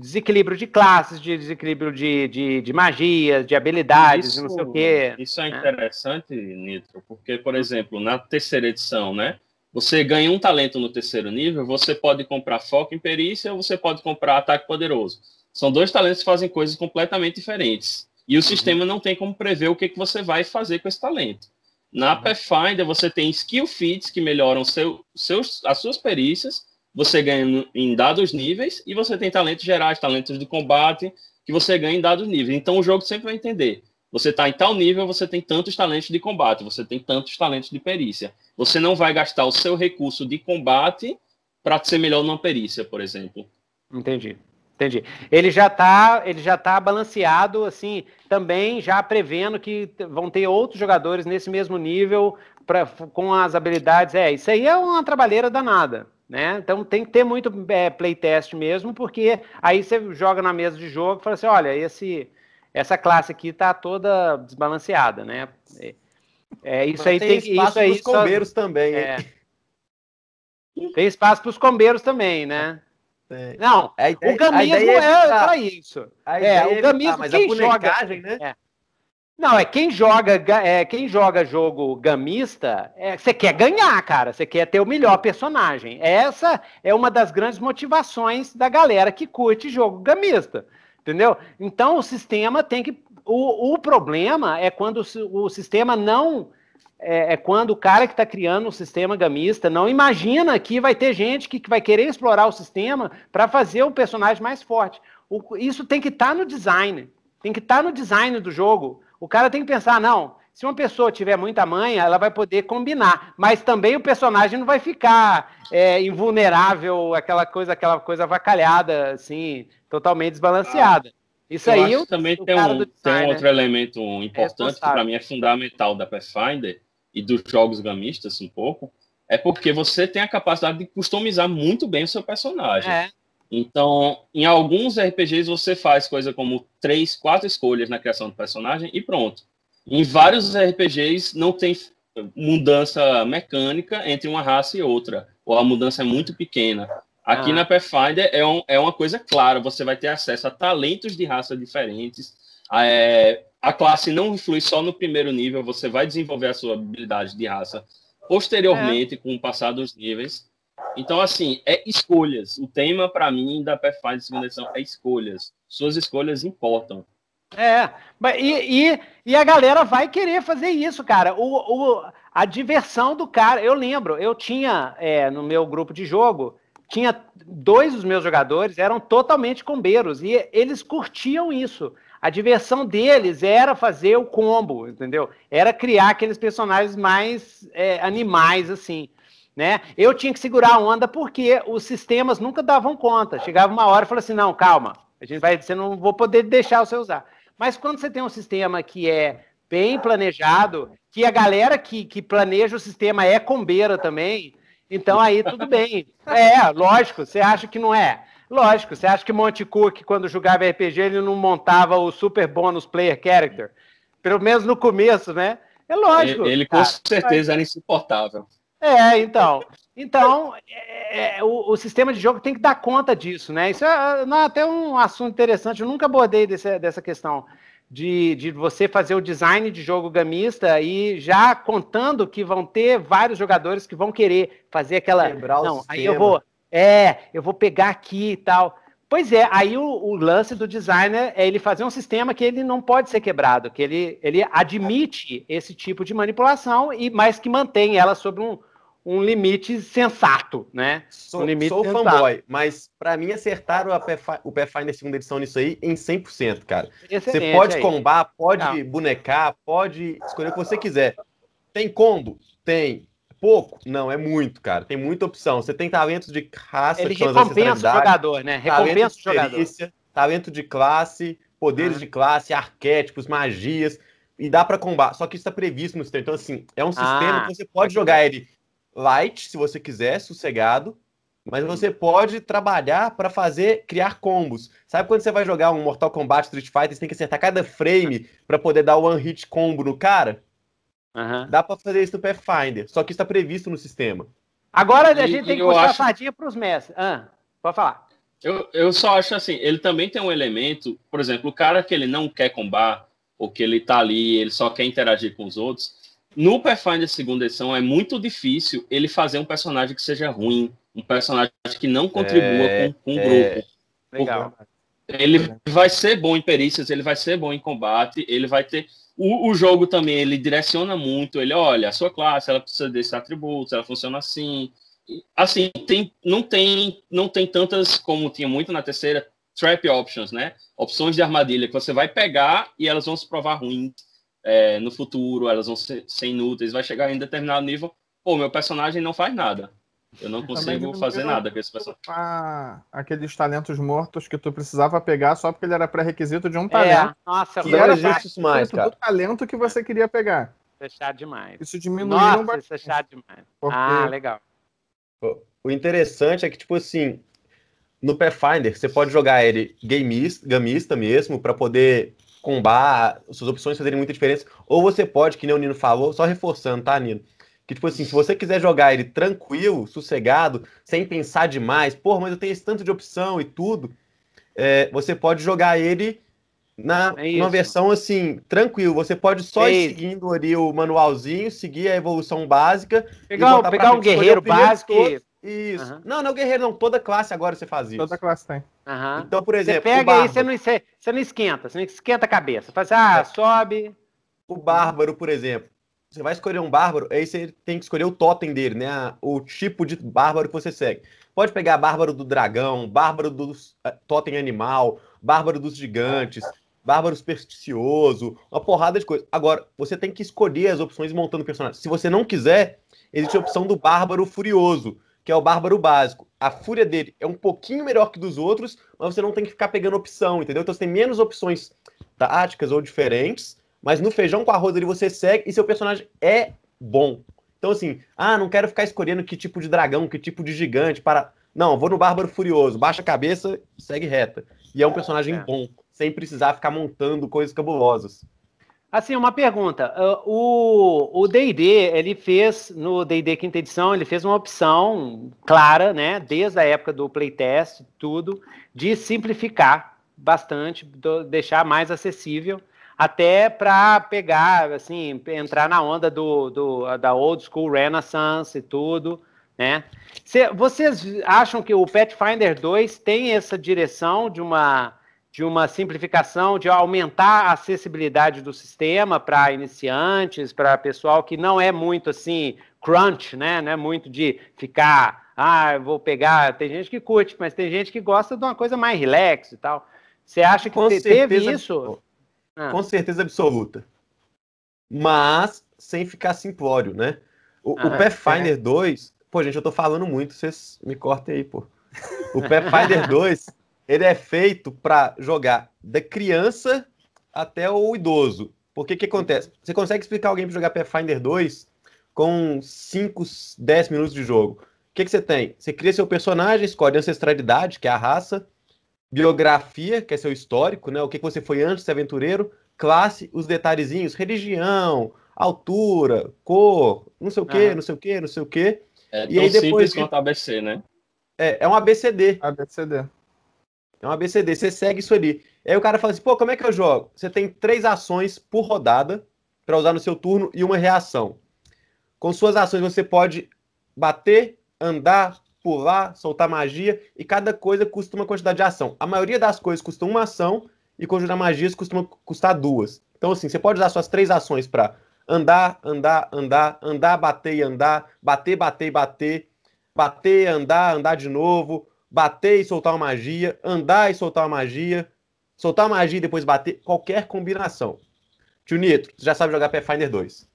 desequilíbrio de classes, de desequilíbrio de, de, de magias, de habilidades, isso, não sei o quê. Isso é né? interessante, Nitro, porque, por exemplo, na terceira edição, né? Você ganha um talento no terceiro nível, você pode comprar foco em perícia ou você pode comprar ataque poderoso. São dois talentos que fazem coisas completamente diferentes. E o uhum. sistema não tem como prever o que, que você vai fazer com esse talento. Na uhum. Pathfinder, você tem skill feats que melhoram seu, seus, as suas perícias, você ganha em dados níveis, e você tem talentos gerais, talentos de combate, que você ganha em dados níveis. Então o jogo sempre vai entender. Você está em tal nível, você tem tantos talentos de combate, você tem tantos talentos de perícia. Você não vai gastar o seu recurso de combate para ser melhor numa perícia, por exemplo. Entendi. Entendi. Ele já está, ele já tá balanceado assim, também já prevendo que vão ter outros jogadores nesse mesmo nível pra, com as habilidades. É, isso aí é uma trabalheira danada. Né? Então tem que ter muito é, playtest mesmo, porque aí você joga na mesa de jogo e fala assim, olha, esse, essa classe aqui está toda desbalanceada, né? É, é, isso aí tem, espaço para os pros só... combeiros também. É. tem espaço para os combeiros também, né? É. Não, é é ideia, o gamismo é, é para isso. É, o gamismo quem joga, né? É. Não, é quem joga, é, quem joga jogo gamista, você é, quer ganhar, cara. Você quer ter o melhor personagem. Essa é uma das grandes motivações da galera que curte jogo gamista. Entendeu? Então o sistema tem que o, o problema é quando o, o sistema não. É, é, quando o cara que está criando o sistema gamista não imagina que vai ter gente que, que vai querer explorar o sistema para fazer o personagem mais forte. O, isso tem que estar tá no design. Tem que estar tá no design do jogo. O cara tem que pensar, não, se uma pessoa tiver muita manha, ela vai poder combinar. Mas também o personagem não vai ficar é, invulnerável, aquela coisa, aquela coisa avacalhada, assim, totalmente desbalanceada. Ah. Isso eu aí. Eu, também tem um, tem um outro elemento importante, é que para mim é fundamental da Pathfinder e dos jogos gamistas, um pouco, é porque você tem a capacidade de customizar muito bem o seu personagem. É. Então, em alguns RPGs você faz coisa como três, quatro escolhas na criação do personagem e pronto. Em vários RPGs não tem mudança mecânica entre uma raça e outra, ou a mudança é muito pequena. Aqui ah. na Pathfinder é, um, é uma coisa clara, você vai ter acesso a talentos de raça diferentes. A, é, a classe não influi só no primeiro nível, você vai desenvolver a sua habilidade de raça posteriormente, é. com o passar dos níveis. Então, assim, é escolhas. O tema, para mim, da Pathfinder segunda edição é escolhas. Suas escolhas importam. É, e, e, e, a galera vai querer fazer isso, cara. O, o, a diversão do cara. Eu lembro, eu tinha é, no meu grupo de jogo tinha dois dos meus jogadores eram totalmente combeiros e eles curtiam isso. A diversão deles era fazer o combo, entendeu? Era criar aqueles personagens mais é, animais assim, né? Eu tinha que segurar a onda porque os sistemas nunca davam conta. Chegava uma hora e falava assim, não, calma, a gente vai, você não vou poder deixar você usar. Mas quando você tem um sistema que é bem planejado, que a galera que, que planeja o sistema é combeira também, então aí tudo bem. É, lógico, você acha que não é. Lógico, você acha que Monte Cook, quando jogava RPG, ele não montava o super bônus player character? Pelo menos no começo, né? É lógico. Ele, ele com ah, certeza era insuportável. É, então. Então, é, é, o, o, sistema de jogo tem que dar conta disso, né? Isso é, não, é até um assunto interessante, eu nunca abordei desse, dessa questão de, de você fazer o design de jogo gamista e já contando que vão ter vários jogadores que vão querer fazer aquela. não, aí eu vou. É, eu vou pegar aqui e tal. Pois é, aí o, o, lance do designer é ele fazer um sistema que ele não pode ser quebrado, que ele, ele admite esse tipo de manipulação, e mas que mantém ela sobre um, um limite sensato, né? Sou, um limite sou sensato. fanboy, mas para mim acertaram Pathfinder, o Pathfinder segunda edição nisso aí em 100%, cara. você pode aí. É combar, pode Não. Tá. bonecar, pode escolher o que você quiser. Tem combo? Tem. Pouco? Não, é muito, cara. Tem muita opção. Você tem talentos de raça, Ele né? recompensa o jogador, né? Recompensa o jogador. Talento de classe, poderes ah. de classe, arquétipos, magias e dá para combar. Só que isso está previsto no sistema. Então, assim, é um ah, sistema ah, que você pode jogar ele light, se você quiser, sossegado, mas você pode trabalhar para fazer, criar combos. Sabe quando você vai jogar um Mortal Kombat Street Fighter, você tem que acertar cada frame para poder dar o one hit combo no cara? Uhum. Dá para fazer isso no Pathfinder, só que está previsto no sistema. Agora a gente e, tem que puxar acho... a fadinha para os mestres. Ah, pode falar. Eu, eu só acho assim, ele também tem um elemento, por exemplo, o cara que ele não quer combar, ou que ele tá ali, ele só quer interagir com os outros, no Pathfinder segunda edição é muito difícil ele fazer um personagem que seja ruim, um personagem que não contribua é, com, com o é. grupo. Legal. Ele vai ser bom em perícias, ele vai ser bom em combate, ele vai ter. O, o jogo também ele direciona muito, ele olha, a sua classe, ela precisa desses atributos, ela funciona assim. Assim, tem, não, tem, não tem tantas, como tinha muito na terceira, trap options, né? Opções de armadilha que você vai pegar e elas vão se provar ruins é, no futuro elas vão ser, ser, inúteis, vai chegar em determinado nível, pô, meu personagem não faz nada. Eu não consigo fazer nada com esse personagem. Aqueles talentos mortos que tu precisava pegar só porque ele era pré-requisito de um é, talento. É, nossa, que era isso mais, cara. do talento que você queria pegar. fechar demais. Isso diminuiu nossa, é bastante. fechar demais. Porque... Ah, legal. O interessante é que, tipo assim, no Pathfinder, você pode jogar ele gamista, gamista mesmo, para poder combar, suas opções fazerem muita diferença. Ou você pode, que nem o Nino falou, só reforçando, tá, Nino? Que, tipo assim, se você quiser jogar ele tranquilo, sossegado, sem pensar demais, pô, mas eu tenho esse tanto de opção e tudo, é, você pode jogar ele na é uma versão assim, tranquilo. Você pode só é ir seguindo ali o manualzinho, seguir a evolução básica. Pegar, pegar um guerreiro básico. Isso. Uhum. Não, não, guerreiro, não. Toda classe agora você faz isso. Toda classe tem. Uhum. Então, por exemplo. Você pega aí, você não, você, você não esquenta, você não esquenta a cabeça. Faz, assim, ah, é. sobe. O bárbaro, por exemplo. Você vai escolher um bárbaro, aí você tem que escolher o totem dele, né? O tipo de bárbaro que você segue. Pode pegar bárbaro do dragão, bárbaro do eh, totem animal, bárbaro dos gigantes, bárbaro supersticioso, uma porrada de coisa. Agora, você tem que escolher as opções montando o personagem. Se você não quiser, existe a opção do bárbaro furioso que é o Bárbaro Básico. A fúria dele é um pouquinho melhor que dos outros, mas você não tem que ficar pegando opção, entendeu? Então você tem menos opções táticas ou diferentes, mas no feijão com arroz ali você segue e seu personagem é bom. Então, assim, ah, não quero ficar escolhendo que tipo de dragão, que tipo de gigante para. Não, vou no Bárbaro Furioso, baixa a cabeça, segue reta. E é um personagem é. bom, sem precisar ficar montando coisas cabulosas. Assim, uma pergunta. Ah, o D&D, ele fez, no D&D quinta edição, ele fez uma opção clara, né, desde a época do playtest, tudo, de simplificar bastante, deixar mais acessível, até para pegar, assim, entrar na onda do, do, da old school renaissance e tudo, né? Cê, vocês acham que o Pathfinder 2 tem essa direção de uma de uma simplificação, de aumentar a acessibilidade do sistema para iniciantes, para pessoal que não é muito assim crunch, né? Não é muito de ficar, ah, vou pegar. Tem gente que curte, mas tem gente que gosta de uma coisa mais relax e tal. Você acha que você teve isso? Ah. Com certeza absoluta. Mas sem ficar simplório, né? O, ah, o Pathfinder é. 2, pô, gente, eu tô falando muito, vocês me cortem aí, pô. O Pathfinder 2 ele é feito para jogar da criança até o idoso. Porque o que acontece? Você consegue explicar alguém para jogar Pathfinder 2 com 5, 10 minutos de jogo. O que, que você tem? Você cria seu personagem, escolhe ancestralidade, que é a raça, biografia, que é seu histórico, né? O que, que você foi antes de ser aventureiro, classe, os detalhezinhos, religião, altura, cor, não sei o quê, ah. não sei o quê, não sei o quê. É e tão aí depois simples quanto ABC, né? É, é um ABCD. ABCD. É um ABCD, você segue isso ali. Aí o cara fala assim, pô, como é que eu jogo? Você tem três ações por rodada para usar no seu turno e uma reação. Com suas ações você pode bater, andar, pular, soltar magia e cada coisa custa uma quantidade de ação. A maioria das coisas custa uma ação e conjurar magias costuma custar duas. Então assim, você pode usar suas três ações para andar, andar, andar, andar, bater e andar, bater, bater, bater, bater, andar, andar de novo, bater e soltar uma magia, andar e soltar uma magia, soltar uma magia e depois bater, qualquer combinação. Tio Nitro, você já sabe jogar Pathfinder 2.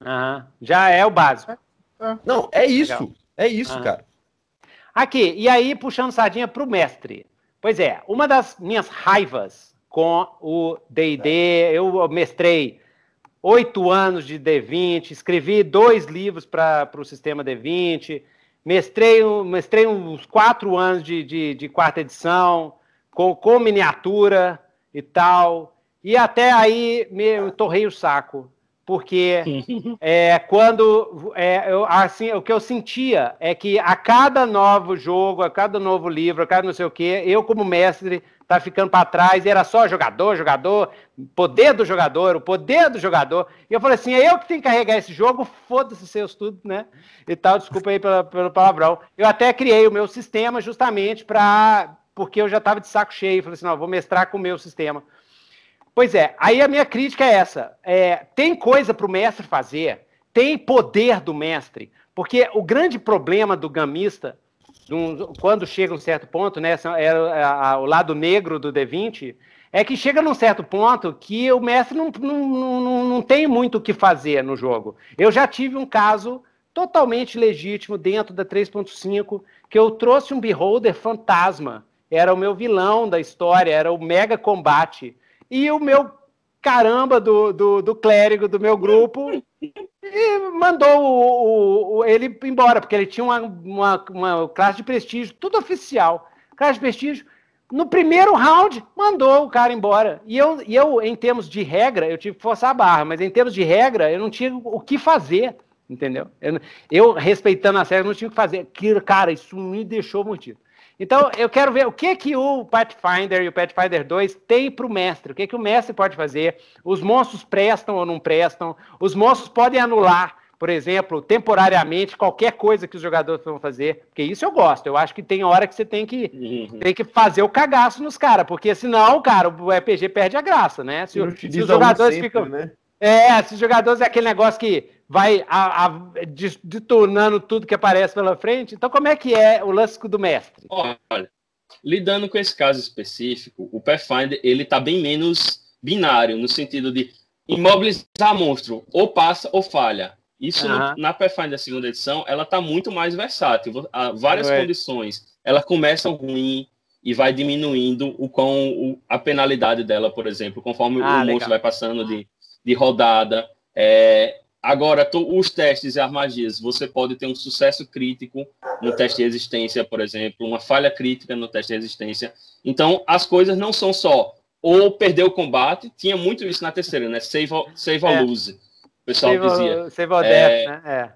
Ah, já é o básico. É, é. Não, é isso. Legal. É isso, ah. cara. Aqui, e aí puxando sardinha pro mestre. Pois é, uma das minhas raivas com o D&D, é. eu mestrei oito anos de D20, escrevi dois livros para o sistema D20, mestrei, mestrei uns quatro anos de, de, de quarta edição, com, com, miniatura e tal. E até aí me torrei o saco, porque é, quando é, eu, assim, o que eu sentia é que a cada novo jogo, a cada novo livro, a cada não sei o quê, eu como mestre tá ficando para trás, era só jogador, jogador, poder do jogador, o poder do jogador. E eu falei assim: é eu que tenho que carregar esse jogo, foda-se seus tudo, né? E tal, desculpa aí pela, pelo palavrão. Eu até criei o meu sistema justamente para. porque eu já estava de saco cheio. Falei assim: não, vou mestrar com o meu sistema. Pois é, aí a minha crítica é essa: é, tem coisa para o mestre fazer, tem poder do mestre, porque o grande problema do gamista um, quando chega um certo ponto, né, é a, é a, o lado negro do D20, é que chega num certo ponto que o mestre não, não, não, não tem muito o que fazer no jogo. Eu já tive um caso totalmente legítimo dentro da 3.5, que eu trouxe um Beholder fantasma. Era o meu vilão da história, era o mega combate. E o meu caramba do, do, do clérigo do meu grupo e mandou o, o, o, ele embora, porque ele tinha uma, uma, uma classe de prestígio, tudo oficial. Classe de prestígio, no primeiro round, mandou o cara embora. E eu, e eu, em termos de regra, eu tive que forçar a barra, mas em termos de regra, eu não tinha o que fazer, entendeu? Eu, eu respeitando a série não tinha o que fazer. Cara, isso me deixou mordido. Então, eu quero ver o que, que o Pathfinder e o Pathfinder 2 tem para o mestre. O que, que o mestre pode fazer? Os monstros prestam ou não prestam? Os monstros podem anular, por exemplo, temporariamente, qualquer coisa que os jogadores vão fazer. Porque isso eu gosto. Eu acho que tem hora que você tem que, uhum. tem que fazer o cagaço nos caras. Porque senão, cara, o RPG perde a graça, né? Se, se os jogadores sempre, ficam. Né? É, se os jogadores é aquele negócio que vai a, a, detonando tudo que aparece pela frente. Então, como é que é o lance do mestre? Olha, lidando com esse caso específico, o Pathfinder ele tá bem menos binário no sentido de imobilizar monstro, ou passa ou falha. Isso uhum. no, na Pathfinder segunda edição, ela tá muito mais versátil. Há várias Ué. condições, ela começa ruim e vai diminuindo o com o, a penalidade dela, por exemplo, conforme ah, o legal. monstro vai passando de, de rodada. É, Agora, tu, os testes e armadilhas você pode ter um sucesso crítico no teste de resistência, por exemplo, uma falha crítica no teste de resistência. Então, as coisas não são só ou perder o combate, tinha muito isso na terceira, né? Save, save é. a lose, o pessoal save dizia. A, save a death, é, né? É.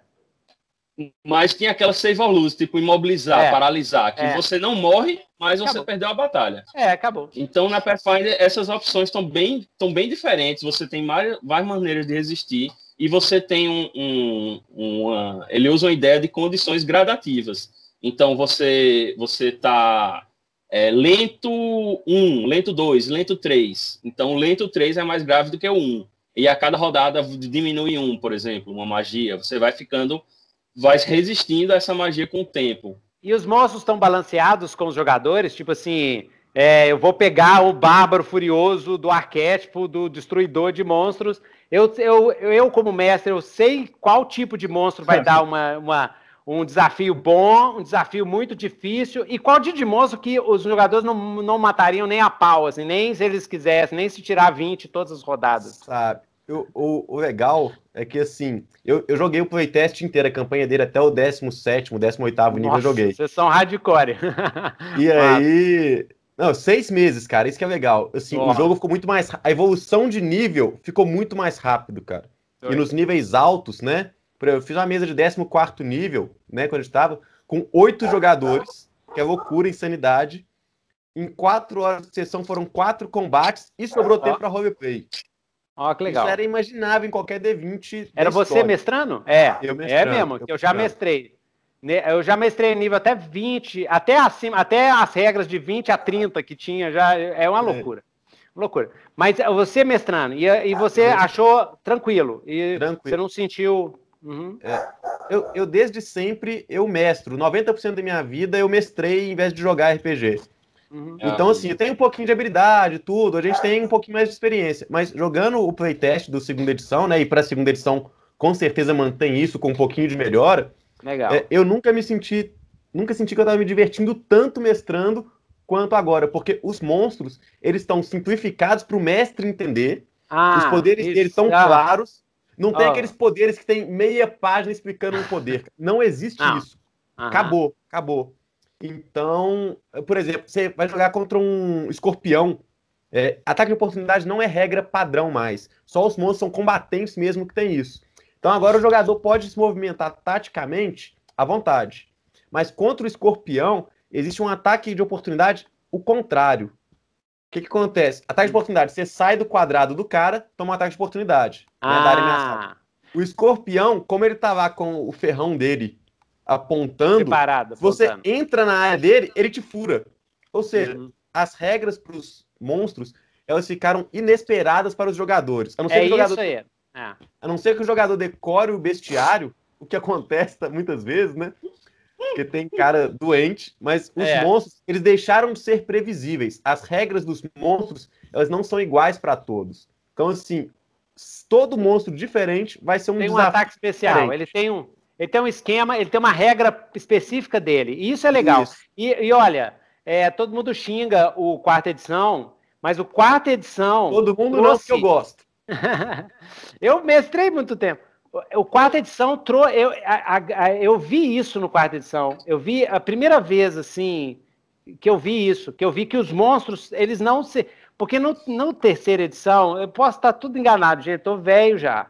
Mas tinha aquela save a lose, tipo imobilizar, é. paralisar, que é. você não morre, mas acabou. você perdeu a batalha. É, acabou. Então, na Pathfinder, essas opções estão bem, bem diferentes, você tem várias maneiras de resistir e você tem um, um uma, ele usa uma ideia de condições gradativas. Então você você está é, lento 1, um, lento 2, lento 3. Então lento 3 é mais grave do que o 1. Um. E a cada rodada diminui um, por exemplo, uma magia. Você vai ficando, vai resistindo a essa magia com o tempo. E os monstros estão balanceados com os jogadores? Tipo assim, é, eu vou pegar o bárbaro furioso do arquétipo do destruidor de monstros eu, eu, eu, como mestre, eu sei qual tipo de monstro vai dar uma, uma, um desafio bom, um desafio muito difícil, e qual tipo de monstro que os jogadores não, não matariam nem a pau, assim, nem se eles quisessem, nem se tirar 20 todas as rodadas. Sabe, eu, o, o, legal é que, assim, eu, eu joguei o playtest inteiro, a campanha dele até o 17º, 18º nível Nossa, eu joguei. vocês são hardcore. e aí... Não, seis meses, cara. Isso que é legal. Assim, oh. o jogo ficou muito mais. A evolução de nível ficou muito mais rápido, cara. E nos níveis altos, né? Eu fiz uma mesa de 14 nível, né? Quando gente estava, com oito jogadores, que é loucura, insanidade. Em quatro horas de sessão foram quatro combates e sobrou tempo para roleplay. Ó, oh, que legal. Isso era imaginável em qualquer D20. Era você mestrando? É, eu mestrando, é mesmo, eu, eu já mestrei. Né, eu já mestrei nível até 20, até acima, até as regras de 20 a 30 que tinha, já é uma é. loucura. loucura. Mas eh, você mestrando, e, eh, e ah, você ah, achou tranquilo, e tranquilo. você não sentiu. Uhum. É. Eu, eu, desde sempre eu mestro. 90% da minha vida eu mestrei em vez de jogar RPG. Uhum. Então, ah. assim, eu tenho um pouquinho de habilidade, tudo, a gente tem um pouquinho mais de experiência. Mas jogando o playtest do segunda edição, né? E para a segunda edição, com certeza mantém isso com um pouquinho de melhora Legal. É, eu nunca me senti, nunca senti que eu estava me divertindo tanto mestrando quanto agora, porque os monstros, eles estão simplificados para o mestre entender. Ah, os poderes isso, deles são ah, claros. Não tem oh. aqueles poderes que tem meia página explicando um poder. Não existe não. Ah. isso. Aham. Acabou, acabou. Então, por exemplo, você vai jogar contra um escorpião. É, ataque de oportunidade não é regra padrão mais. Só os monstros são combatentes mesmo que tem isso. Então agora o jogador pode se movimentar taticamente à vontade. Mas contra o escorpião, existe um ataque de oportunidade o contrário. O que, que acontece? Ataque de oportunidade. Você sai do quadrado do cara, toma um ataque de oportunidade. Né? Ah. Né, o escorpião, como ele tava tá com o ferrão dele apontando, Separado, você entra na área dele, ele te fura. Ou seja, uhum. as regras para os monstros, elas ficaram inesperadas para os jogadores. não é que jogador... Aí. É. A não ser que o jogador decore o bestiário, o que acontece muitas vezes, né? Porque tem cara doente, mas os é. monstros, eles deixaram de ser previsíveis. As regras dos monstros, elas não são iguais para todos. Então, assim, todo monstro diferente vai ser um Tem um ataque especial, diferente. ele tem um, ele tem um esquema, ele tem uma regra específica dele. E isso é legal. Isso. E, e, olha, é, todo mundo xinga o quarta edição, mas o quarta edição. Todo mundo trouxe... não, eu gosto. eu mestrei muito tempo. O quarta edição trouxe. Eu, a, a, eu vi isso no quarta edição. Eu vi a primeira vez assim que eu vi isso, que eu vi que os monstros eles não se, porque no, no terceira edição eu posso estar tudo enganado, gente, eu tô velho já.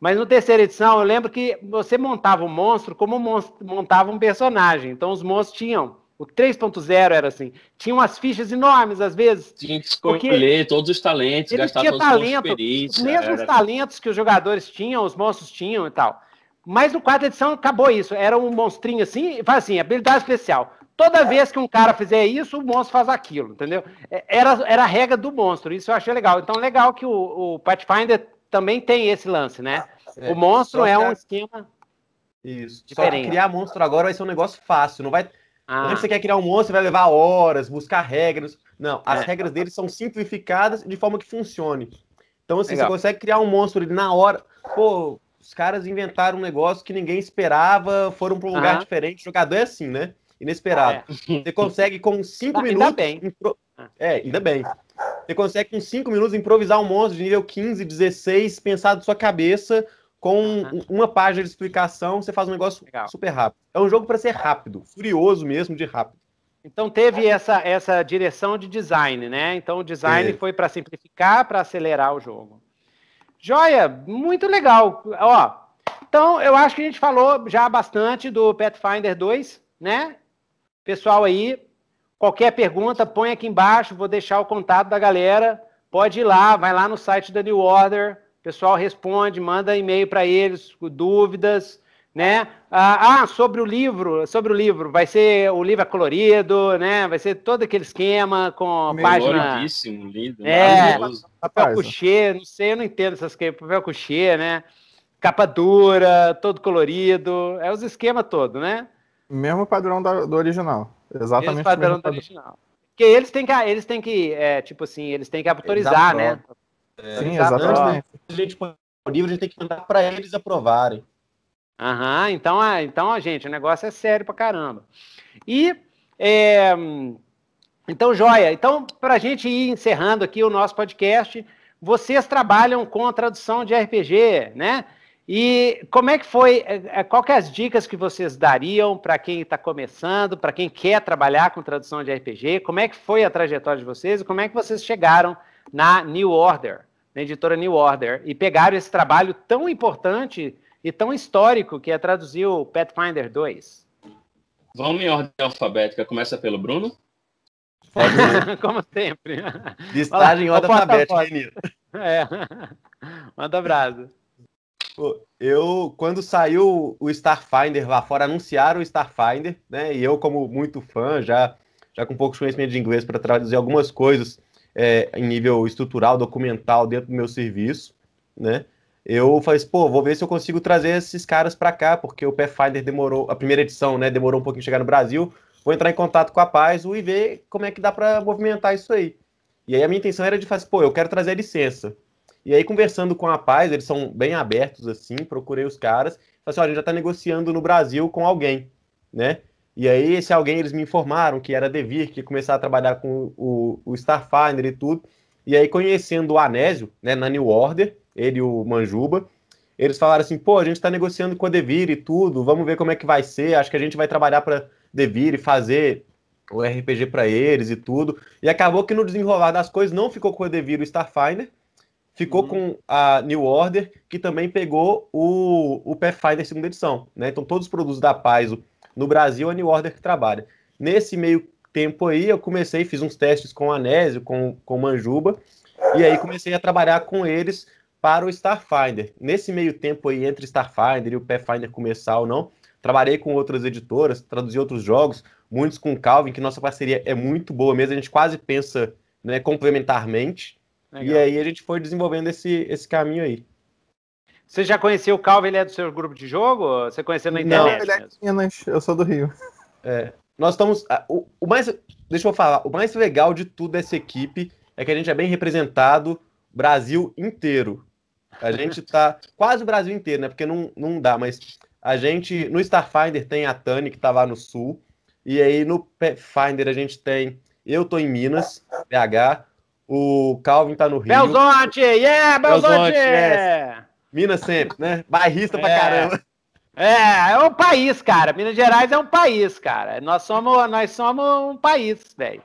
Mas no terceira edição eu lembro que você montava um monstro como monstro, montava um personagem. Então os monstros tinham o 3.0 era assim. Tinha umas fichas enormes, às vezes. Tinha que escolher todos os talentos, gastar tinha todos talento, os mesmos era... talentos que os jogadores tinham, os monstros tinham e tal. Mas no quarta edição acabou isso. Era um monstrinho assim, faz assim, habilidade especial. Toda é. vez que um cara fizer isso, o monstro faz aquilo, entendeu? É, era, era a regra do monstro, isso eu achei legal. Então, legal que o, o Pathfinder também tem esse lance, né? Ah, é, o monstro é um esquema. Isso. Diferente. Só criar monstro agora vai ser um negócio fácil. Não vai, ah. Quando você quer criar um monstro, vai levar horas, buscar regras. Não, as é. regras dele são simplificadas de forma que funcione. Então, assim, Legal. você consegue criar um monstro ali na hora. Pô, os caras inventaram um negócio que ninguém esperava, foram para um lugar ah. diferente. O jogador é assim, né? Inesperado. Ah, é. Você consegue com cinco ah, minutos. Ainda bem. Impro... Ah. É, ainda bem. Você consegue com cinco minutos improvisar um monstro de nível 15, 16, pensar da sua cabeça com uhum. uma página de explicação, você faz um negócio Legal. super rápido. É um jogo para ser rápido, furioso mesmo de rápido. Então teve essa, essa direção de design, né? Então o design é. foi para simplificar, para acelerar o jogo. Joia, muito legal. Ó, então eu acho que a gente falou já bastante do Pathfinder 2, né? Pessoal aí, qualquer pergunta, põe aqui embaixo, vou deixar o contato da galera. Pode ir lá, vai lá no site da New Order, o pessoal responde, manda e-mail para eles, dúvidas, né? Ah, ah, sobre o livro, sobre o livro, vai ser o livro é colorido, né? Vai ser todo aquele esquema com Meu página. lindo, é, papel couchê, não sei, eu não entendo essas coisas, papel couchê, né? Capa dura, todo colorido, é os esquemas todo, né? Mesmo padrão da, do original, exatamente. Mesmo padrão mesmo do original. Porque eles têm que, ah, eles têm que, é, tipo assim, eles têm que autorizar, né? É, Sim, tá, exatamente. A gente o livro, a gente tem que mandar para eles aprovarem. Aham, então, é, então, gente, o negócio é sério pra caramba. E, é, então, joia, então, para a gente ir encerrando aqui o nosso podcast, vocês trabalham com a tradução de RPG, né? E como é que foi, é, é, qual que é as dicas que vocês dariam para quem está começando, para quem quer trabalhar com tradução de RPG? Como é que foi a trajetória de vocês e como é que vocês chegaram na New Order, na editora New Order, e pegaram esse trabalho tão importante e tão histórico que é traduzir o Pathfinder 2. Vamos em ordem alfabética. Começa pelo Bruno? Como sempre. Listagem em ordem alfabética, menino. É. Manda abraço. Eu, quando saiu o Starfinder lá fora, anunciaram o Starfinder, né? E eu, como muito fã, já, já com pouco conhecimento de inglês para traduzir algumas coisas é, em nível estrutural, documental dentro do meu serviço, né? Eu falei assim, pô, vou ver se eu consigo trazer esses caras para cá, porque o Pathfinder demorou, a primeira edição, né, demorou um pouquinho chegar no Brasil. Vou entrar em contato com a Paz e ver como é que dá para movimentar isso aí. E aí a minha intenção era de fazer, pô, eu quero trazer licença. E aí conversando com a Paz, eles são bem abertos assim, procurei os caras, falei assim, ó, a gente já tá negociando no Brasil com alguém, né? E aí, esse alguém, eles me informaram que era Devir, que ia começar a trabalhar com o, o Starfinder e tudo. E aí, conhecendo o Anésio, né, na New Order, ele e o Manjuba, eles falaram assim: pô, a gente está negociando com a Devir e tudo, vamos ver como é que vai ser. Acho que a gente vai trabalhar para Devir e fazer o RPG para eles e tudo. E acabou que no desenrolar das coisas não ficou com o Devir o Starfinder, ficou uhum. com a New Order, que também pegou o, o Pathfinder segunda edição. Né? Então, todos os produtos da Paizo no Brasil, a New Order que trabalha. Nesse meio tempo aí, eu comecei, fiz uns testes com a Anésio, com, com Manjuba, e aí comecei a trabalhar com eles para o Starfinder. Nesse meio tempo aí, entre Starfinder e o Pathfinder começar ou não, trabalhei com outras editoras, traduzi outros jogos, muitos com o Calvin, que nossa parceria é muito boa mesmo, a gente quase pensa né, complementarmente, Legal. e aí a gente foi desenvolvendo esse, esse caminho aí. Você já conheceu o Calvo? Ele é do seu grupo de jogo? Você conheceu na internet? Não, ele é Minas, eu sou do Rio. É. Nós estamos. Ah, o, o, mais. Deixa eu falar. O mais legal de tudo essa equipe é que a gente é bem representado Brasil inteiro. A gente está quase o Brasil inteiro, né? Porque não, não dá, mas a gente. No Starfinder tem a Tani, que está lá no sul. E aí no Pathfinder a gente tem. Eu tô em Minas, BH. O Calvin tá no Rio. Belzonte! Yeah, Belzonte! Belzonte yes. Minas sempre, né? Bairrista é. pra caramba. É, é um país, cara. Minas Gerais é um país, cara. Nós somos, nós somos um país, velho.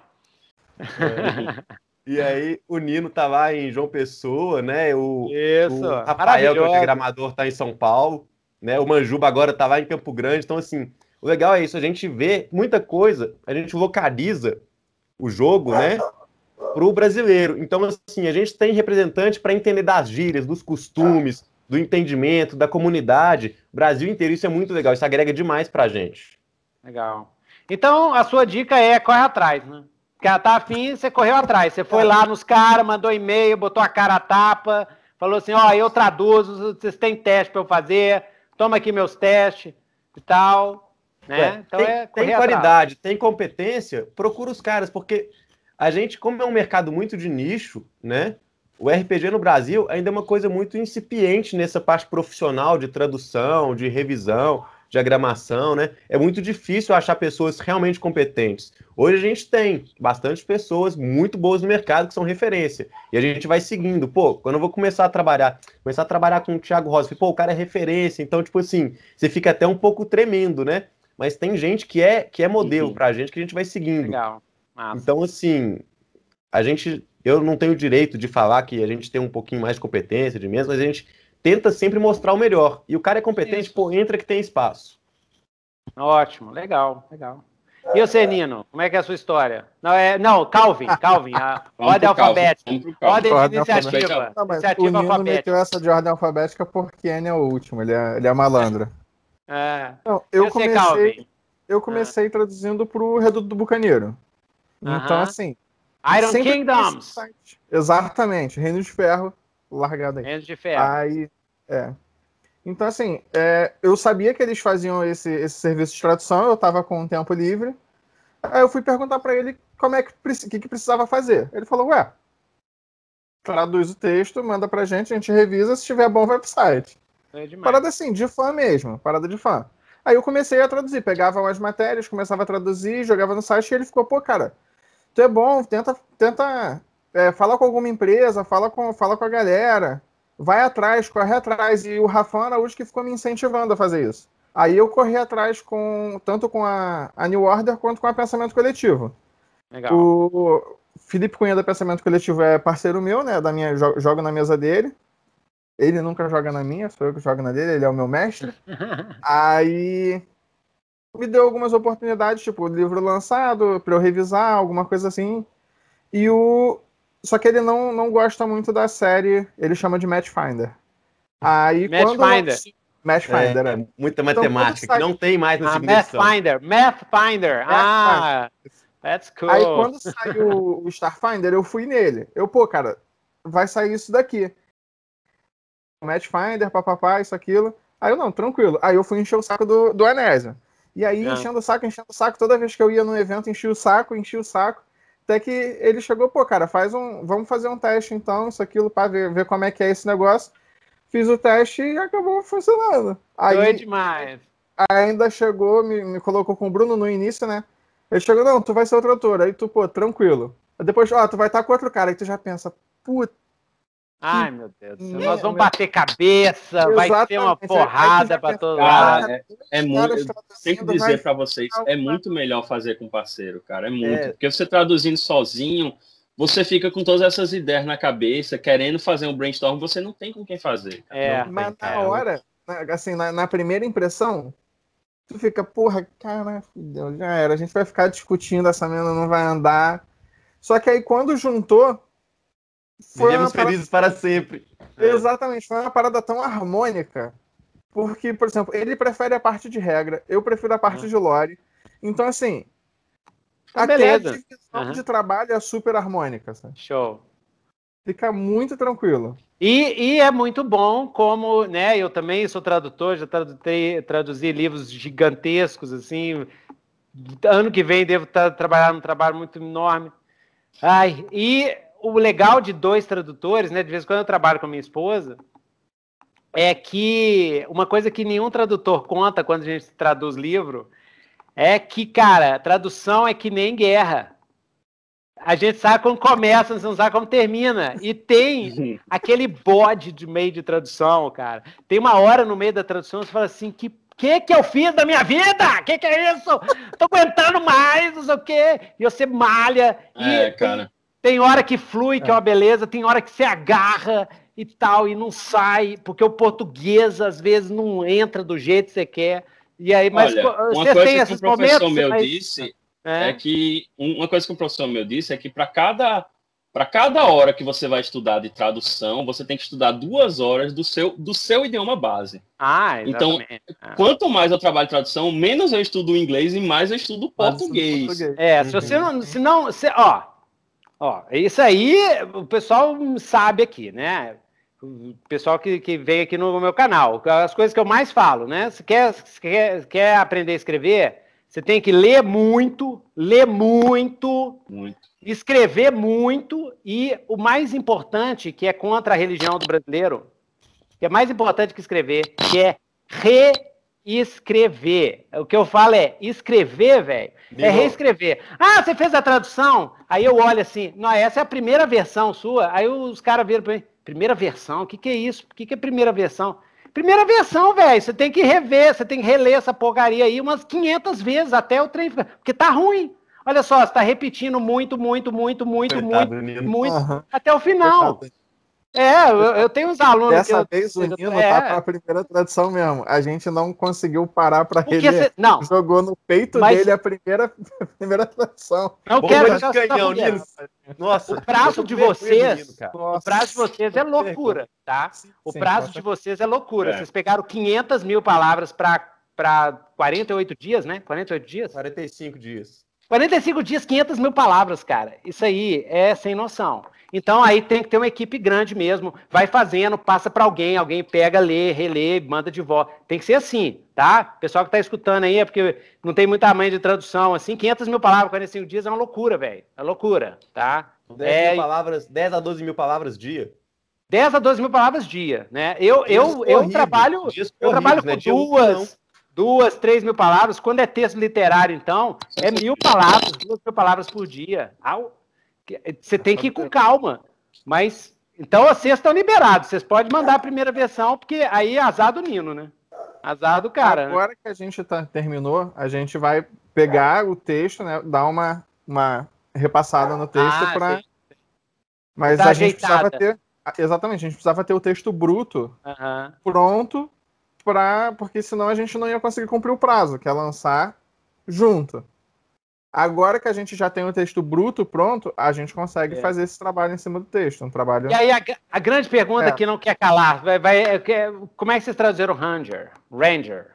É, e aí o Nino tá lá em João Pessoa, né? O, Isso, o Rafael, que é o gramador, tá em São Paulo, né? O Manjuba agora tá lá em Campo Grande. Então, assim, o legal é isso, a gente vê muita coisa, a gente localiza o jogo, né? Pro brasileiro. Então, assim, a gente tem representante para entender das gírias, dos costumes, do entendimento, da comunidade, Brasil inteiro, isso é muito legal, isso agrega demais pra gente. Legal. Então, a sua dica é corre atrás, né? Porque ela tá afim, você correu atrás. Você foi é. lá nos caras, mandou e-mail, botou a cara a tapa, falou assim: ó, oh, eu traduzo, vocês têm teste para eu fazer, toma aqui meus testes e tal. Né? É, então tem, é tem qualidade, atrás. tem competência, procura os caras, porque a gente, como é um mercado muito de nicho, né? o RPG no Brasil ainda é uma coisa muito incipiente nessa parte profissional de tradução, de revisão, diagramação, né? É muito difícil achar pessoas realmente competentes. Hoje a gente tem bastante pessoas muito boas no mercado que são referência. E a gente vai seguindo. Pô, quando eu vou começar a trabalhar, começar a trabalhar com o Thiago Rosa, pô, o cara é referência. Então, tipo assim, você fica até um pouco tremendo, né? Mas tem gente que é que é modelo uhum. pra gente que a gente vai seguindo. Legal. Massa. Então, assim, a gente eu não tenho o direito de falar que a gente tem um pouquinho mais de competência, de menos, mas a gente tenta sempre mostrar o melhor. E o cara é competente, Isso. pô, entra que tem espaço. Ótimo, legal, legal. E você, Nino, como é que é a sua história? Não, é, não Calvin, Calvin, a ordem alfabética. Ordem de iniciativa. Não, iniciativa o Nino meteu essa de ordem alfabética porque N é o último, ele é, ele é malandro. É. Não, eu, comecei, eu comecei ah. traduzindo o Reduto do Bucaneiro. Então, assim, Iron Sempre Kingdoms. Exatamente, Reino de Ferro, largado aí. Reino de Ferro. Aí, é. Então, assim, é, eu sabia que eles faziam esse, esse serviço de tradução, eu estava com um tempo livre. Aí eu fui perguntar para ele como é que, que, que precisava fazer. Ele falou, ué, traduz o texto, manda pra gente, a gente revisa, se tiver bom vai pro site. É parada assim, de fã mesmo, parada de fã. Aí eu comecei a traduzir, pegava umas matérias, começava a traduzir, jogava no site e ele ficou, pô, cara, tu é bom, tenta, tenta é, fala com alguma empresa, fala com, fala com a galera, vai atrás, corre atrás. E o Rafa Araújo que ficou me incentivando a fazer isso. Aí eu corri atrás com tanto com a, a New Order quanto com a Pensamento Coletivo. Legal. O Felipe Cunha da Pensamento Coletivo é parceiro meu, né? Da minha, jogo, jogo na mesa dele. Ele nunca joga na minha, sou eu que jogo na dele, ele é o meu mestre. Aí me deu algumas oportunidades, tipo, livro lançado, para eu revisar, alguma coisa assim. E o. Só que ele não, não gosta muito da série, ele chama de Matchfinder. Aí Matchfinder. Quando... Matchfinder, é, é, é. Muita então, matemática, então, que não tem mais no ah, Mathfinder, Mathfinder. Ah, that's cool. Aí quando saiu o Starfinder, eu fui nele. Eu, pô, cara, vai sair isso daqui. Matchfinder, papapá, isso, aquilo. Aí eu, não, tranquilo. Aí eu fui encher o saco do, do Anésio. E aí, é. enchendo o saco, enchendo o saco, toda vez que eu ia no evento, enchia o saco, enchia o saco. Até que ele chegou, pô, cara, faz um. Vamos fazer um teste então, isso, aquilo, para ver, ver como é que é esse negócio. Fiz o teste e acabou funcionando. Aí, Foi demais. Ainda chegou, me, me colocou com o Bruno no início, né? Ele chegou, não, tu vai ser outro ator Aí tu, pô, tranquilo. Aí depois, ó, tu vai estar com outro cara. Aí tu já pensa, puta Ai, meu Deus. Nós vamos bater cabeça, Exatamente. É é é, vai ter uma porrada para todo lado. É, é muito, tem que dizer para vocês, é muito melhor fazer com parceiro, cara, é muito. É. Porque você traduzindo sozinho, você fica com todas essas ideias na cabeça, querendo fazer um brainstorm, você não tem com quem fazer. Cara. É, não mas na hora, assim, na, na, primeira impressão, tu fica, porra, cara, já era, a gente vai ficar discutindo, essa menina não vai andar. Só que aí quando juntou, Vivemos parada... felizes para sempre. É. Exatamente, foi uma parada tão harmônica. Porque, por exemplo, ele prefere a parte de regra, eu prefiro a parte uhum. de lore. Então, assim. Tá então, até beleza. a divisão uhum. de trabalho é super harmônica. Sabe? Show. Fica muito tranquilo. E, e, é muito bom como, né, eu também sou tradutor, já tradutei, traduzi livros gigantescos, assim, ano que vem devo estar trabalhando um trabalho muito enorme. Ai, e o legal de dois tradutores, né? De vez em quando eu trabalho com a minha esposa, é que uma coisa que nenhum tradutor conta quando a gente traduz livro é que, cara, tradução é que nem guerra. A gente sabe como começa, a gente não sabe como termina. E tem aquele bode de meio de tradução, cara. Tem uma hora no meio da tradução você fala assim: que que, que eu fiz da minha vida? Que que é isso? Tô aguentando mais, não sei o quê. E você malha. É, e, cara. Tem hora que flui, que é uma é. beleza, tem hora que se agarra e tal, e não sai, porque o português às vezes não entra do jeito que você quer. E aí, mas Olha, uma você coisa tem esses que o momentos. Professor meu mas... disse é? é? que uma coisa que o professor meu disse é que para cada para cada hora que você vai estudar de tradução, você tem que estudar duas horas do seu, do seu idioma base. Ah, então, exatamente. Então, quanto mais eu trabalho tradução, menos eu estudo inglês e mais eu estudo português. português. É, se você uhum. não. Se não se, ó, Ó, isso aí o pessoal sabe aqui, né? O pessoal que, que vem aqui no meu canal, as coisas que eu mais falo, né? Se quer, se quer, quer aprender a escrever, você tem que ler muito, ler muito, muito, escrever muito e o mais importante, que é contra a religião do brasileiro, que é mais importante que escrever, que é re escrever. O que eu falo é escrever, velho. É reescrever. Ah, você fez a tradução? Aí eu olho assim, não, essa é a primeira versão sua. Aí os caras viram pra mim, primeira versão? O que, que é isso? O que, que é primeira versão? Primeira versão, velho. Você tem que rever, você tem que reler essa porcaria aí umas 500 vezes até o trem ficar. Porque tá ruim. Olha só, você tá repetindo muito, muito, muito, muito, Coitado, muito, menino. muito, uhum. até o final. Coitado. É, eu, eu tenho uns alunos. Dessa que vez eu, o Nino tá é. tá com a primeira tradução mesmo. A gente não conseguiu parar para reler. Cê, não. Jogou no peito mas... dele a primeira, a primeira tradução. Não Boa quero de canhão, né? Nossa, o prazo de vocês, o prazo de vocês é loucura, tá? Sim, o prazo de vocês é loucura. É. Vocês pegaram 500 mil palavras para para 48 dias, né? 48 dias? 45 dias. 45 dias, 500 mil palavras, cara. Isso aí é sem noção. Então aí tem que ter uma equipe grande mesmo, vai fazendo, passa para alguém, alguém pega, lê, relê, manda de volta. Tem que ser assim, tá? Pessoal que está escutando aí é porque não tem muita mãe de tradução assim, 500 mil palavras 45 dias é uma loucura, velho. É loucura, tá? 10 então, é... palavras, 10 a 12 mil palavras dia. 10 a 12 mil palavras dia, né? Eu, eu, eu trabalho, eu trabalho né? com né? duas, duas, três mil palavras. Quando é texto literário, então, é mil palavras, duas mil palavras por dia. Eh, você tem ah, que ir tá com calma. Mas. Então vocês estão liberados. Vocês podem mandar a primeira versão, porque aí é azar do Nino, né? Azar do cara. Né? Agora né? que a gente tá, terminou, a gente vai pegar o texto, né? Dar uma, uma repassada no texto ah, para. Mas tá a gente ajeitada. precisava ter. Exatamente, a gente precisava ter o texto bruto uhum. pronto, para porque senão a gente não ia conseguir cumprir o prazo, que é lançar junto. Agora que a gente já tem o texto bruto pronto, a gente consegue é. fazer esse trabalho em cima do texto. Um trabalho... E aí, a, a grande pergunta é. que não quer calar: vai, vai, é como é que vocês traduziram Ranger? Ranger.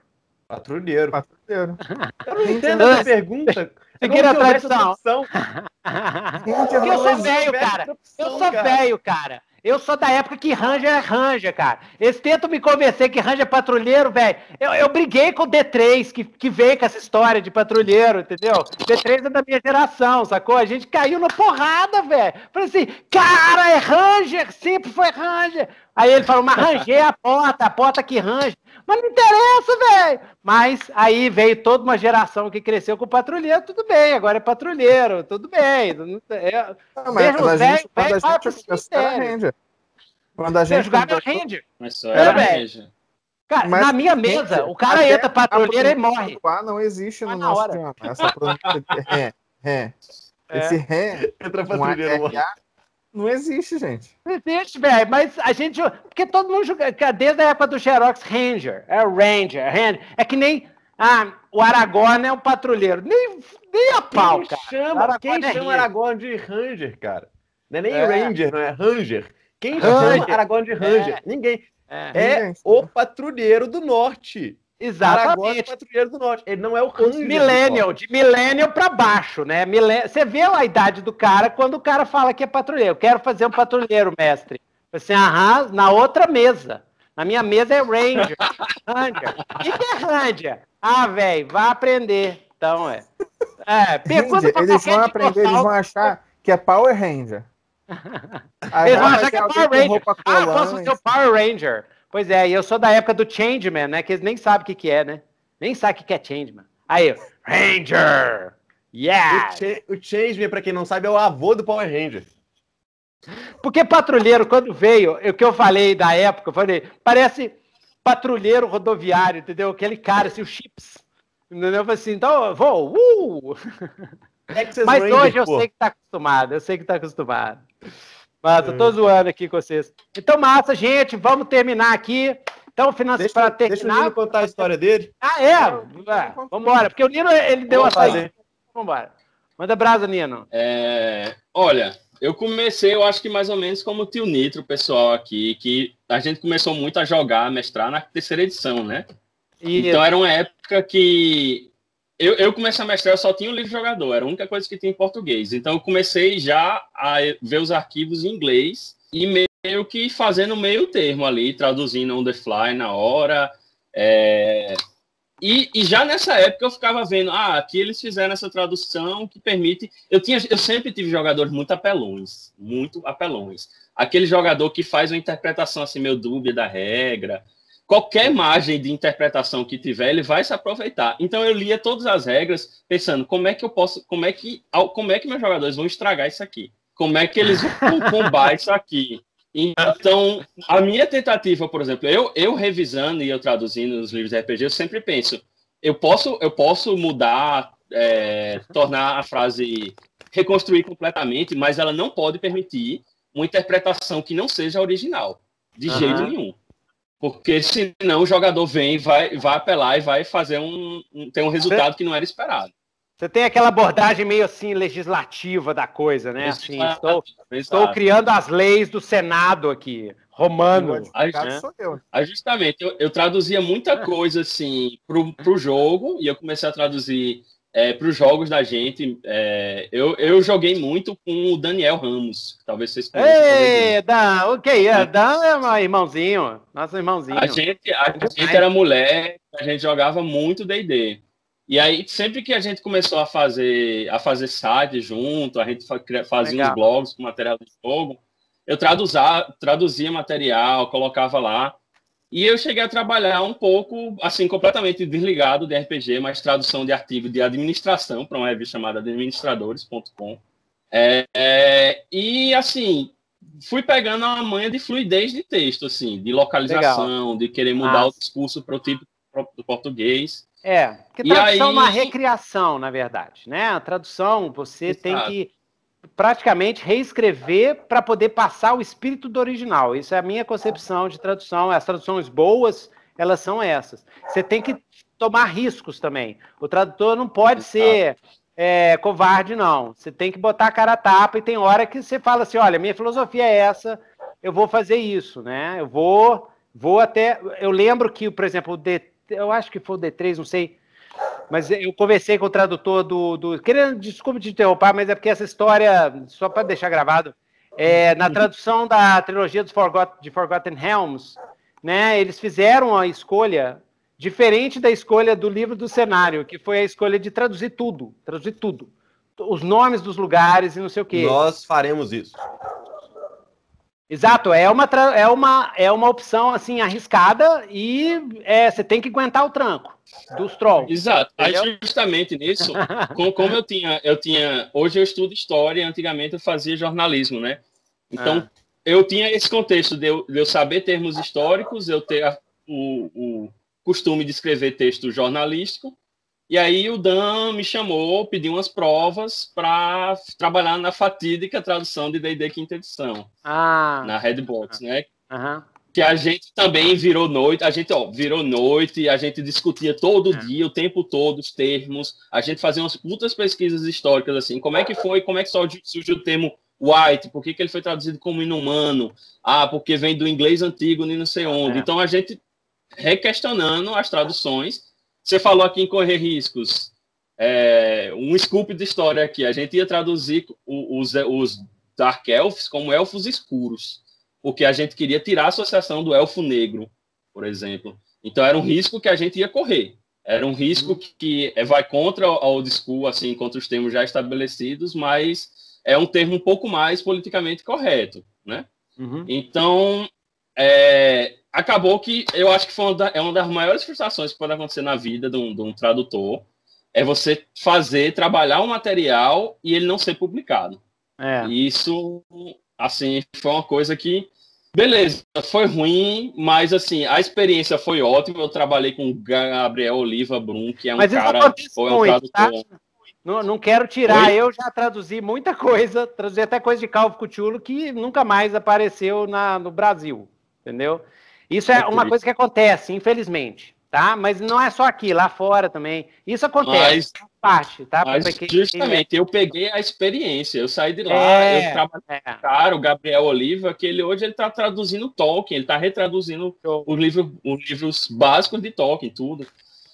Patrulheiro. Patrulheiro. Eu não entendo essa pergunta. Seguir a tradução. Porque eu sou velho, cara. Eu sou velho, cara. Eu sou da época que Ranger é Ranger, cara. Eles tentam me convencer que Ranger é patrulheiro, velho. Eu, eu briguei com o D3, que, que veio com essa história de patrulheiro, entendeu? D3 é da minha geração, sacou? A gente caiu na porrada, velho. Falei assim, cara, é Ranger, sempre foi Ranger. Aí ele falou, mas rangei a porta, a porta que range. Mas não interessa, velho. Mas aí veio toda uma geração que cresceu com patrulheiro, tudo bem, agora é patrulheiro, tudo bem. Não, é, não, ah, mas, mas quando a gente começou, Ranger. Quando a gente jogava começou... É Ranger. Mas só é, era Ranger. Cara, mas, na minha mesa, o cara entra patrulheiro e morre. não existe tá na no nosso hora. Tema. Essa é, é. Esse ré, entra patrulheiro, um não existe, gente. Não existe, velho. Mas a gente. Porque todo mundo joga. Desde a época do Xerox Ranger. É Ranger, é Ranger. É que nem. Ah, o Aragorn é um patrulheiro. Nem, nem a pau, quem cara. Chama, Aragorn quem é chama Aragorn de Ranger, cara? Não é nem é. Ranger, não é Ranger. Quem Ranger. chama Aragorn de Ranger? É. Ninguém. É, é o patrulheiro do norte. Exatamente. É do Norte. Ele não é o Ranger. Millennial, de millennial para baixo, né? Você vê a idade do cara quando o cara fala que é patrulheiro. Eu quero fazer um patrulheiro, mestre. Assim, aham, na outra mesa. Na minha mesa é Ranger. Ranger. O que, é Ranger? Ah, velho, vá aprender. Então, é. É, pergunta Ranger, eles vão aprender, eles vão achar que é Power Ranger. Aí eles vão achar que é ah, Power Ranger. Ah, posso ser o Power Ranger. Pois é, e eu sou da época do Changeman, né? Que eles nem sabem o que, que é, né? Nem sabe o que, que é Changeman. Aí, Ranger! Yeah! O, Ch o Changeman, pra quem não sabe, é o avô do Power Ranger. Porque patrulheiro, quando veio, é o que eu falei da época, eu falei, parece patrulheiro rodoviário, entendeu? Aquele cara, assim, o Chips. Entendeu? Eu falei assim, então vou, uh! Mas Ranger, hoje eu pô. sei que tá acostumado, eu sei que tá acostumado. Mas eu tô é. zoando aqui com vocês. Então, massa, gente, vamos terminar aqui. Então, finance... para terminar. Deixa o Nino contar a história dele. Ah, é? vamos embora, porque o Nino ele deu vamos a saída. Vamos embora. Manda brasa, Nino. É... Olha, eu comecei, eu acho que mais ou menos como o tio Nitro, pessoal aqui, que a gente começou muito a jogar, a mestrar na terceira edição, né? Então era uma época que eu, eu, comecei a mestrar, eu só tinha o livro jogador, era a única coisa que tinha em português. Então eu comecei já a ver os arquivos em inglês e meio que fazendo meio termo ali, traduzindo on the fly na hora. É... E, e, já nessa época eu ficava vendo, ah, aqui eles fizeram essa tradução que permite. Eu, tinha, eu sempre tive jogadores muito apelões, muito apelões. Aquele jogador que faz uma interpretação assim, meio dúbia da regra, qualquer margem de interpretação que tiver, ele vai se aproveitar. Então eu lia todas as regras pensando como é que eu posso, como é que, como é que meus jogadores vão estragar isso aqui? Como é que eles vão combar isso aqui? Então, a minha tentativa, por exemplo, eu, eu revisando e eu traduzindo os livros de RPG, eu sempre penso, eu posso, eu posso mudar, é, tornar a frase reconstruir completamente, mas ela não pode permitir uma interpretação que não seja original, de uhum. jeito nenhum. Porque senão o jogador vem, vai, vai apelar e vai fazer um, um ter um resultado que não era esperado. Você tem aquela abordagem meio assim legislativa da coisa, né? Assim, estou, estou, criando as leis do Senado aqui, romano. A, né? justamente, eu, eu, traduzia muita é. coisa assim para o jogo e eu comecei a traduzir é, para os jogos da gente. É, eu, eu joguei muito com o Daniel Ramos, talvez vocês conheçam. Ei, Dan, o que é? Dan é meu irmãozinho, nosso irmãozinho. A gente, a gente era mulher, a gente jogava muito D&D. E aí, sempre que a gente começou a fazer, a fazer site junto, a gente fazia Legal. uns blogs com material de jogo, eu traduzia, traduzia material, colocava lá. E eu cheguei a trabalhar um pouco, assim, completamente desligado de RPG, mas tradução de artigo de administração para uma revista chamada administradores.com. É, é, e, assim, fui pegando uma manha de fluidez de texto, assim, de localização, Legal. de querer mudar Nossa. Ah. o discurso para o tipo do português. É, porque tradução aí... é uma recriação, na verdade, né? A tradução, você Exato. tem que praticamente reescrever para poder passar o espírito do original. Isso é a minha concepção de tradução. As traduções boas, elas são essas. Você tem que tomar riscos também. O tradutor não pode ser é, covarde, não. Você tem que botar a cara a tapa e tem hora que você fala assim, olha, minha filosofia é essa, eu vou fazer isso, né? Eu vou, vou até... Eu lembro que, por exemplo, o D, eu acho que foi o D3, não sei mas eu conversei com o tradutor do. do querendo, desculpe te interromper, mas é porque essa história, só para deixar gravado, é, na uhum. tradução da trilogia Forgot, de Forgotten Helms, né, eles fizeram a escolha diferente da escolha do livro do cenário, que foi a escolha de traduzir tudo, traduzir tudo, os nomes dos lugares e não sei o quê. Nós faremos isso. Exato, é uma, é uma, é uma opção assim arriscada e é, você tem que aguentar o tranco dos trolls. Exato, entendeu? aí justamente nisso, como eu tinha, eu tinha, hoje eu estudo história, antigamente eu fazia jornalismo, né? Então ah. eu tinha esse contexto de eu, de eu, saber termos históricos, eu ter a, o, o costume de escrever texto jornalístico e aí o Dan me chamou, pediu umas provas para trabalhar na fatídica tradução de D&D Quinta Edição. Ah. Na Redbox, né? Aham. Que a gente também virou noite, a gente ó, virou noite, a gente discutia todo é. dia, o tempo todo, os termos, a gente fazia umas putas pesquisas históricas assim, como é que foi, como é que surgiu o termo white, por que, que ele foi traduzido como inumano, ah, porque vem do inglês antigo, nem não sei onde. É. Então a gente requestionando as traduções você falou aqui em correr riscos. É, um scoop de história aqui. A gente ia traduzir os, os Dark Elves como elfos escuros, porque a gente queria tirar a associação do elfo negro, por exemplo. Então era um risco que a gente ia correr. Era um risco que, é, vai contra o old school, assim, contra os termos já estabelecidos, mas é um termo um pouco mais politicamente correto, né? Uhum. Então, é, acabou que eu acho que foi uma, da, é uma das maiores frustrações que pode acontecer na vida de um, de um, tradutor é você fazer trabalhar um material e ele não ser publicado. É. Isso, assim, foi uma coisa que beleza, foi ruim, mas assim a experiência foi ótima. Eu trabalhei com Gabriel Oliva Brum, que é um mas cara, foi um tá? tradutor. Tá? Não, não quero tirar, Oi? eu já traduzi muita coisa, traduzi até coisa de Calvo Cutulo que nunca mais apareceu na, no Brasil entendeu? Isso é, é uma coisa que acontece, infelizmente, tá? Mas não é só aqui, lá fora também. Isso acontece, mas, parte, tá? Mas Porque... justamente, eu peguei a experiência, eu saí de lá, é, eu trabalhei é. cara, o Gabriel Oliva, que ele hoje ele tá traduzindo Tolkien, ele tá retraduzindo os livros, os livros básicos de Tolkien, tudo.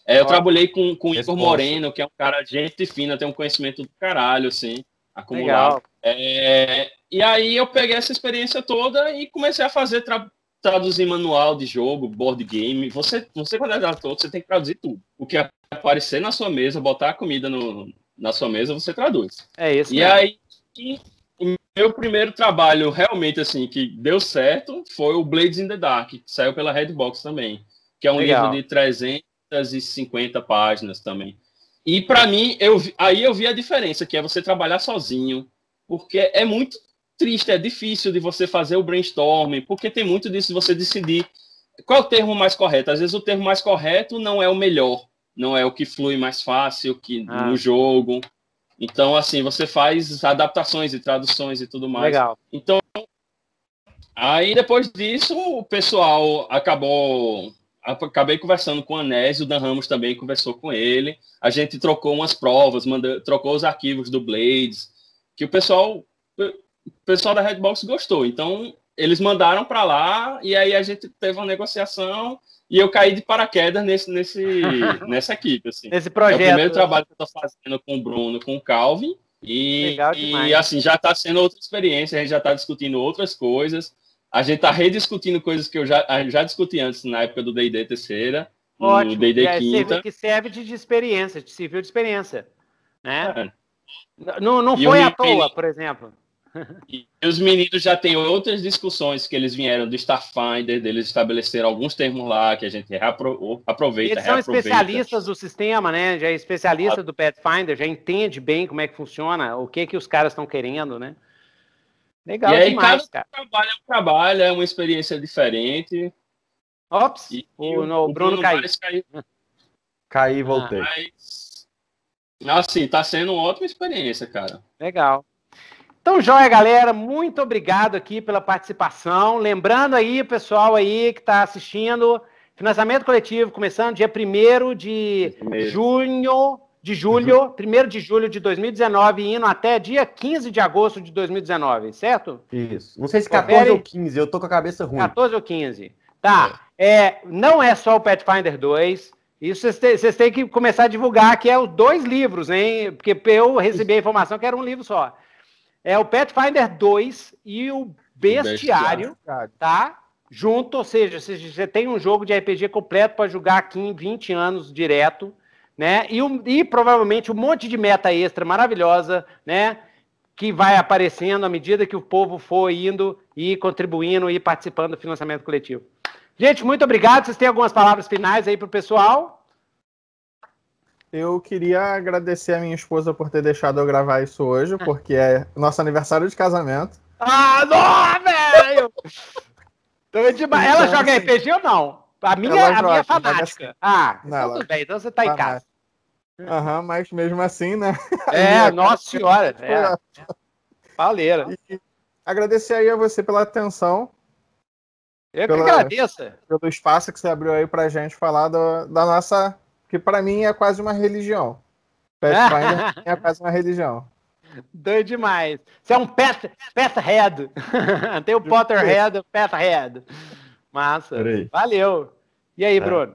É, eu trabalhei com, com o Igor Moreno, que é um cara gente fina, tem um conhecimento do caralho, assim, acumulado. É, e aí eu peguei essa experiência toda e comecei a fazer trabalho traduzir manual de jogo, board game, você, você quando é adulto, você tem que traduzir tudo. O que aparecer na sua mesa, botar a comida no, na sua mesa, você traduz. É isso. E mesmo. aí, o meu primeiro trabalho realmente assim que deu certo foi o Blades in the Dark, que saiu pela Redbox também, que é um Legal. livro de 350 páginas também. E para mim, eu, aí eu vi a diferença, que é você trabalhar sozinho, porque é muito triste, é difícil de você fazer o brainstorming, porque tem muito disso de você decidir qual é o termo mais correto. Às vezes o termo mais correto não é o melhor, não é o que flui mais fácil que ah. no jogo. Então, assim, você faz adaptações e traduções e tudo mais. Legal. Então, aí depois disso, o pessoal acabou. Acabei conversando com o Anésio, o Dan Ramos também conversou com ele. A gente trocou umas provas, mandou, trocou os arquivos do Blades, que o pessoal o pessoal da Redbox gostou. Então, eles mandaram para lá e aí a gente teve uma negociação e eu caí de paraquedas nesse, nesse, nessa equipe. Assim. Nesse projeto. É o primeiro né? trabalho que eu estou fazendo com o Bruno, com o Calvin. E, e assim, já está sendo outra experiência, a gente já está discutindo outras coisas. A gente está rediscutindo coisas que eu já, já discuti antes na época do DD terceira. Ótimo, no D&D é, quinta. que serve de, experiência, de civil de experiência. Né? É. Não, não foi à toa, por exemplo. E os meninos já têm outras discussões que eles vieram do Starfinder, deles estabeleceram alguns termos lá que a gente reapro aproveita. Eles são especialistas do sistema, né? Já é especialista ah. do Pathfinder, já entende bem como é que funciona, o que que os caras estão querendo, né? Legal e aí, demais, cara. trabalho é um trabalho, é uma experiência diferente. Ops, e, o, no, o, Bruno, Bruno caiu. caiu. Caí e voltei. Mas, assim, tá sendo uma ótima experiência, cara. Legal. Então, joia, galera. Muito obrigado aqui pela participação. Lembrando aí, pessoal aí que está assistindo, financiamento coletivo começando dia 1 de Primeiro. junho, de julho, 1 uhum. de julho de 2019 e indo até dia 15 de agosto de 2019, certo? Isso. Não sei se 14 Confere. ou 15, eu tô com a cabeça ruim. 14 ou 15. Tá. É. é, não é só o Pathfinder 2. Isso vocês têm que começar a divulgar que é os dois livros, hein? Porque eu recebi a informação que era um livro só. É o Pathfinder 2 e o Bestiário, Bestiário. tá? Junto, ou seja, você tem um jogo de RPG completo para jogar aqui em 20 anos direto, né? E, um, e provavelmente um monte de meta extra maravilhosa, né? que vai aparecendo à medida que o povo for indo e contribuindo e participando do financiamento coletivo. Gente, muito obrigado. Vocês têm algumas palavras finais aí para o pessoal? Eu queria agradecer a minha esposa por ter deixado eu gravar isso hoje, ah. porque é nosso aniversário de casamento. Ah, não, velho! então, é ela então, joga assim, RPG ou não? A minha, a joga, é minha assim, fanática. Mas... Ah, não, então, tudo bem, então você tá em casa. Aham, uhum, mas mesmo assim, né? É, é nossa senhora, é. Paleira. agradecer aí a você pela atenção. Eu pela, que agradeço. Pelo espaço que você abriu aí pra gente falar do, da nossa que para mim é quase uma religião. Pathfinder é quase uma religião. Doido demais. Você é um pet, pet head. Tem o Potter head, pet head. Massa. Valeu. E aí, é. Bruno?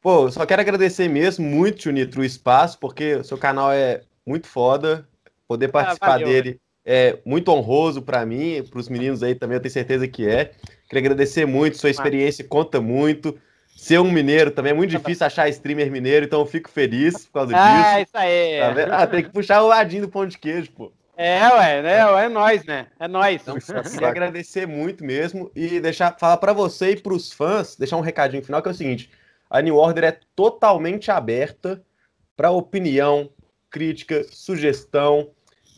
Pô, só quero agradecer mesmo muito, Junito, o espaço, porque o seu canal é muito foda. Poder ah, participar ah, dele né? é muito honroso para mim, para os meninos aí também, eu tenho certeza que é. Quero agradecer muito, sua experiência conta muito ser um mineiro também. É muito tá difícil achar streamer mineiro, então eu fico feliz por causa ah, disso. Ah, isso aí. Tá ah, tem que puxar o ladinho do pão de queijo, pô. É, ué, né? É, é nós, né? É nós. Então, queria agradecer muito mesmo e deixar falar para você e para os fãs, deixar um recadinho final que é o seguinte: a New Order é totalmente aberta para opinião, crítica, sugestão,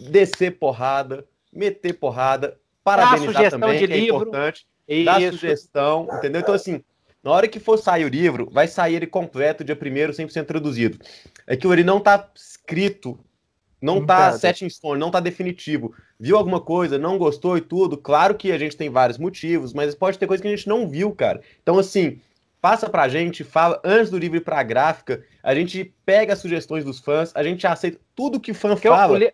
descer porrada, meter porrada, parabenizar também, que é livro. é importante, Isso. dar sugestão, entendeu? Então assim, na hora que for sair o livro, vai sair ele completo, dia primeiro, 100% traduzido. É que ele não tá escrito, não tá, tá, tá set in stone, não tá definitivo. Viu alguma coisa, não gostou e tudo. Claro que a gente tem vários motivos, mas pode ter coisa que a gente não viu, cara. Então, assim, passa pra gente, fala antes do livro ir pra gráfica, a gente pega as sugestões dos fãs, a gente aceita tudo que fã é fala. Eu,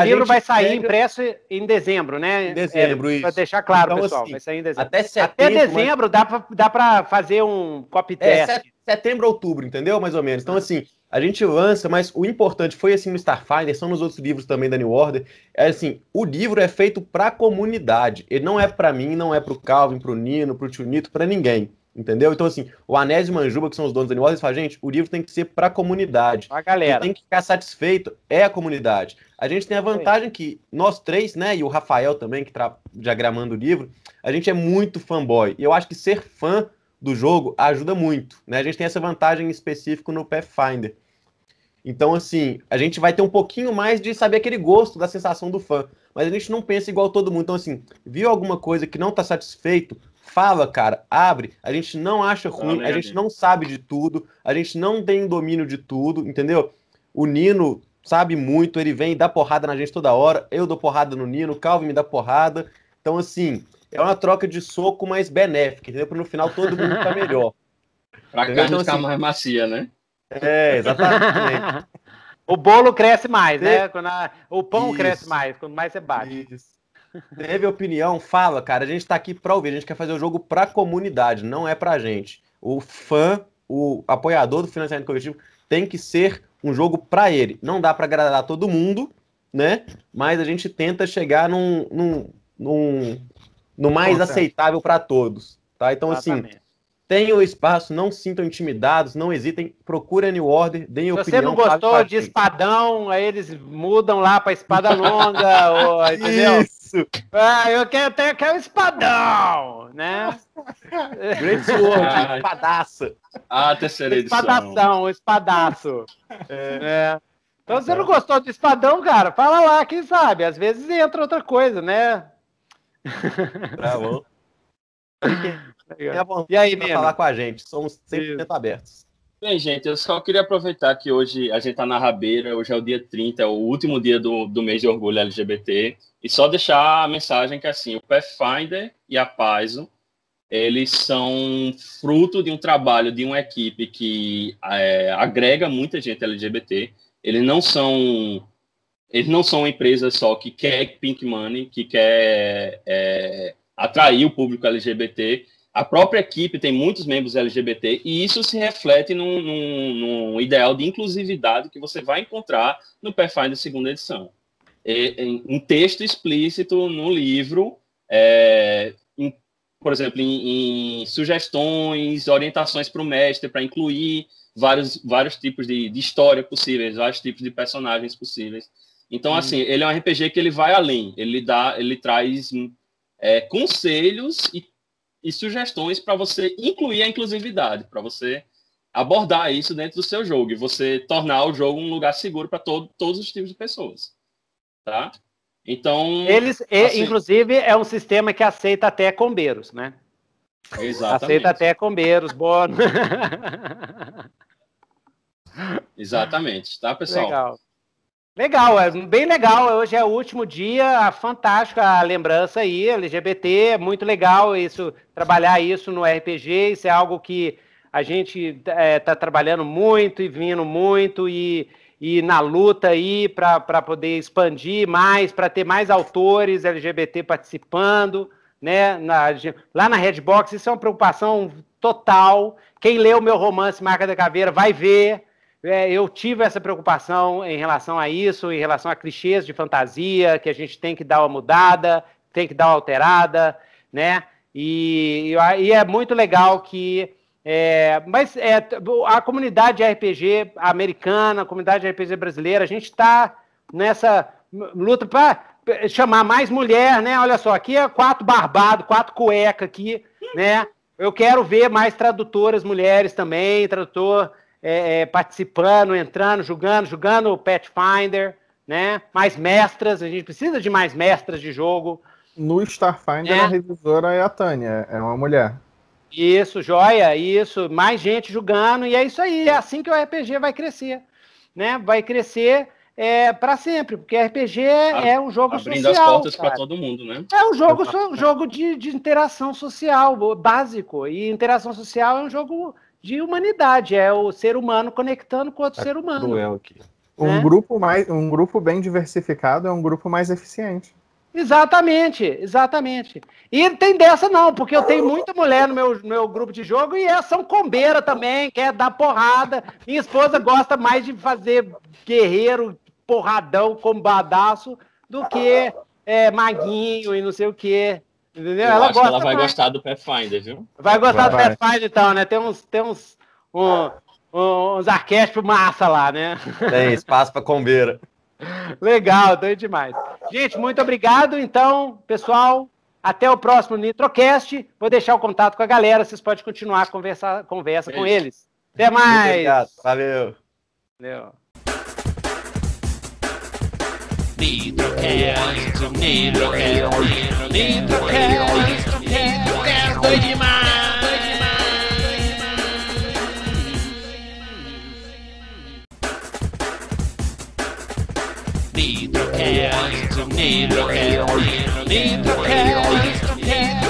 o livro vai sair pega... impresso em dezembro, né? Em dezembro, é, isso. Para deixar claro, então, pessoal, assim, vai sair em dezembro. Até, setembro, até dezembro mas... dá para fazer um copy é, test. É, setembro, outubro, entendeu? Mais ou menos. Então, assim, a gente lança, mas o importante foi assim no Starfinder, são nos outros livros também da New Order, é assim, o livro é feito para a comunidade. Ele não é para mim, não é para o Calvin, para o Nino, para o Tio Nito, para ninguém. Entendeu? Então, assim, o Anésio Manjuba, que são os donos da New Orleans, gente, o livro tem que ser para a comunidade. A galera. Quem tem que ficar satisfeito é a comunidade. A gente tem a vantagem que nós três, né, e o Rafael também, que está diagramando o livro, a gente é muito fanboy. E eu acho que ser fã do jogo ajuda muito, né? A gente tem essa vantagem específica no Pathfinder. Então, assim, a gente vai ter um pouquinho mais de saber aquele gosto da sensação do fã. Mas a gente não pensa igual todo mundo. Então, assim, viu alguma coisa que não está satisfeito, fala, cara, abre. A gente não acha ruim, a é gente não sabe de tudo, a gente não tem domínio de tudo, entendeu? O Nino sabe muito, ele vem dar porrada na gente toda hora. Eu dou porrada no Nino, o Calvin me dá porrada. Então, assim, é uma troca de soco mais benéfica, entendeu? Para no final todo mundo ficar melhor. Para a carne então, ficar assim, mais macia, né? É, exatamente. o bolo cresce mais, né? Quando a... o pão Isso. cresce mais, quando mais você bate. Isso. Teve opinião? Fala, cara. A gente está aqui para ouvir. A gente quer fazer o jogo para a comunidade, não é para a gente. O fã, o apoiador do financiamento coletivo, tem que ser um jogo para ele. Não dá para agradar todo mundo, né? Mas a gente tenta chegar num, num, num no mais aceitável para todos, tá? Então, assim, Exatamente. assim, Tenham espaço, não sintam intimidados, não hesitem, procurem New Order, deem Se opinião. Se você não gostou de espadão, aí eles mudam lá para espada longa, ou, entendeu? Isso! Ah, eu quero, até quero espadão, né? Great Sword, ah, espadaço. Ah, terceira edição. Espadação, espadaço. É. é. Então, se você então. não gostou de espadão, cara, fala lá, quem sabe? Às vezes entra outra coisa, né? Tá bom. e aí, para falar com a gente, somos 100% abertos. Bem, gente, eu só queria aproveitar que hoje a gente está na rabeira, hoje é o dia 30, é o último dia do, do mês de orgulho LGBT, e só deixar a mensagem que, assim, o Pathfinder e a Paiso, eles são fruto de um trabalho de uma equipe que é, agrega muita gente LGBT, eles não são eles não são empresa só que quer pink money, que quer é, atrair o público LGBT, a própria equipe tem muitos membros LGBT e isso se reflete num, num, num ideal de inclusividade que você vai encontrar no Pathfinder segunda edição. um texto explícito no livro, é, em, por exemplo, em, em sugestões, orientações para o mestre para incluir vários, vários tipos de, de história possíveis, vários tipos de personagens possíveis. Então, hum. assim, ele é um RPG que ele vai além, ele dá, ele traz é, conselhos e e sugestões para você incluir a inclusividade, para você abordar isso dentro do seu jogo e você tornar o jogo um lugar seguro para todo, todos os tipos de pessoas, tá? Então eles, assim, inclusive, é um sistema que aceita até combeiros, né? Exatamente. Aceita até combeiros, bônus. exatamente, tá, pessoal? Legal. Legal, é bem legal. Hoje é o último dia, fantástica a lembrança aí, LGBT, é muito legal isso, trabalhar isso no RPG, isso é algo que a gente está é, tá trabalhando muito e vindo muito e, e na luta aí para poder expandir mais, para ter mais autores LGBT participando, né? Na, lá na Redbox, isso é uma preocupação total. Quem leu meu romance Marca da Caveira vai ver é, eu tive essa preocupação em relação a isso, em relação a clichês de fantasia, que a gente tem que dar uma mudada, tem que dar uma alterada, né? E, e é muito legal que. É, mas é, a comunidade RPG americana, a comunidade RPG brasileira, a gente está nessa luta para chamar mais mulher, né? Olha só, aqui é quatro barbado, quatro cueca aqui, né? Eu quero ver mais tradutoras mulheres também, tradutor é, é, participando, entrando, julgando, julgando o Pathfinder, né? Mais mestras, a gente precisa de mais mestras de jogo. No Starfinder, é. a revisora é a Tânia, é uma mulher. Isso, joia, isso, mais gente julgando, e é isso aí, é assim que o RPG vai crescer, né? Vai crescer é, para sempre, porque RPG a, é um jogo abrindo social. Abrindo as portas para todo mundo, né? É um jogo, so, jogo de, de interação social básico, e interação social é um jogo de humanidade, é o ser humano conectando com outro é ser humano. Cruel aqui. Né? Um, é? grupo mais, um grupo bem diversificado é um grupo mais eficiente. Exatamente, exatamente. E tem dessa não, porque eu tenho muita mulher no meu, meu grupo de jogo e elas são combeira também, quer dar porrada. Minha esposa gosta mais de fazer guerreiro, porradão, combadaço, do que é, maguinho e não sei o quê. Entendeu? Eu ela gosta. Ela vai mais. gostar do Pathfinder, viu? Vai gostar vai, do Pathfinder e então, tal, né? Tem uns. Tem uns um, uns arquétipos massa lá, né? Tem espaço para combeira. Legal, doido demais. Gente, muito obrigado. Então, pessoal, até o próximo Nitrocast. Vou deixar o contato com a galera. Vocês podem continuar a conversar, conversa com eles. Até mais. Muito obrigado. Valeu. Valeu. Nitrocast, Nitrocast, Nitrocast, Nitrocast, doido demais! Nitrocast, Nitrocast, Nitrocast, Nitrocast,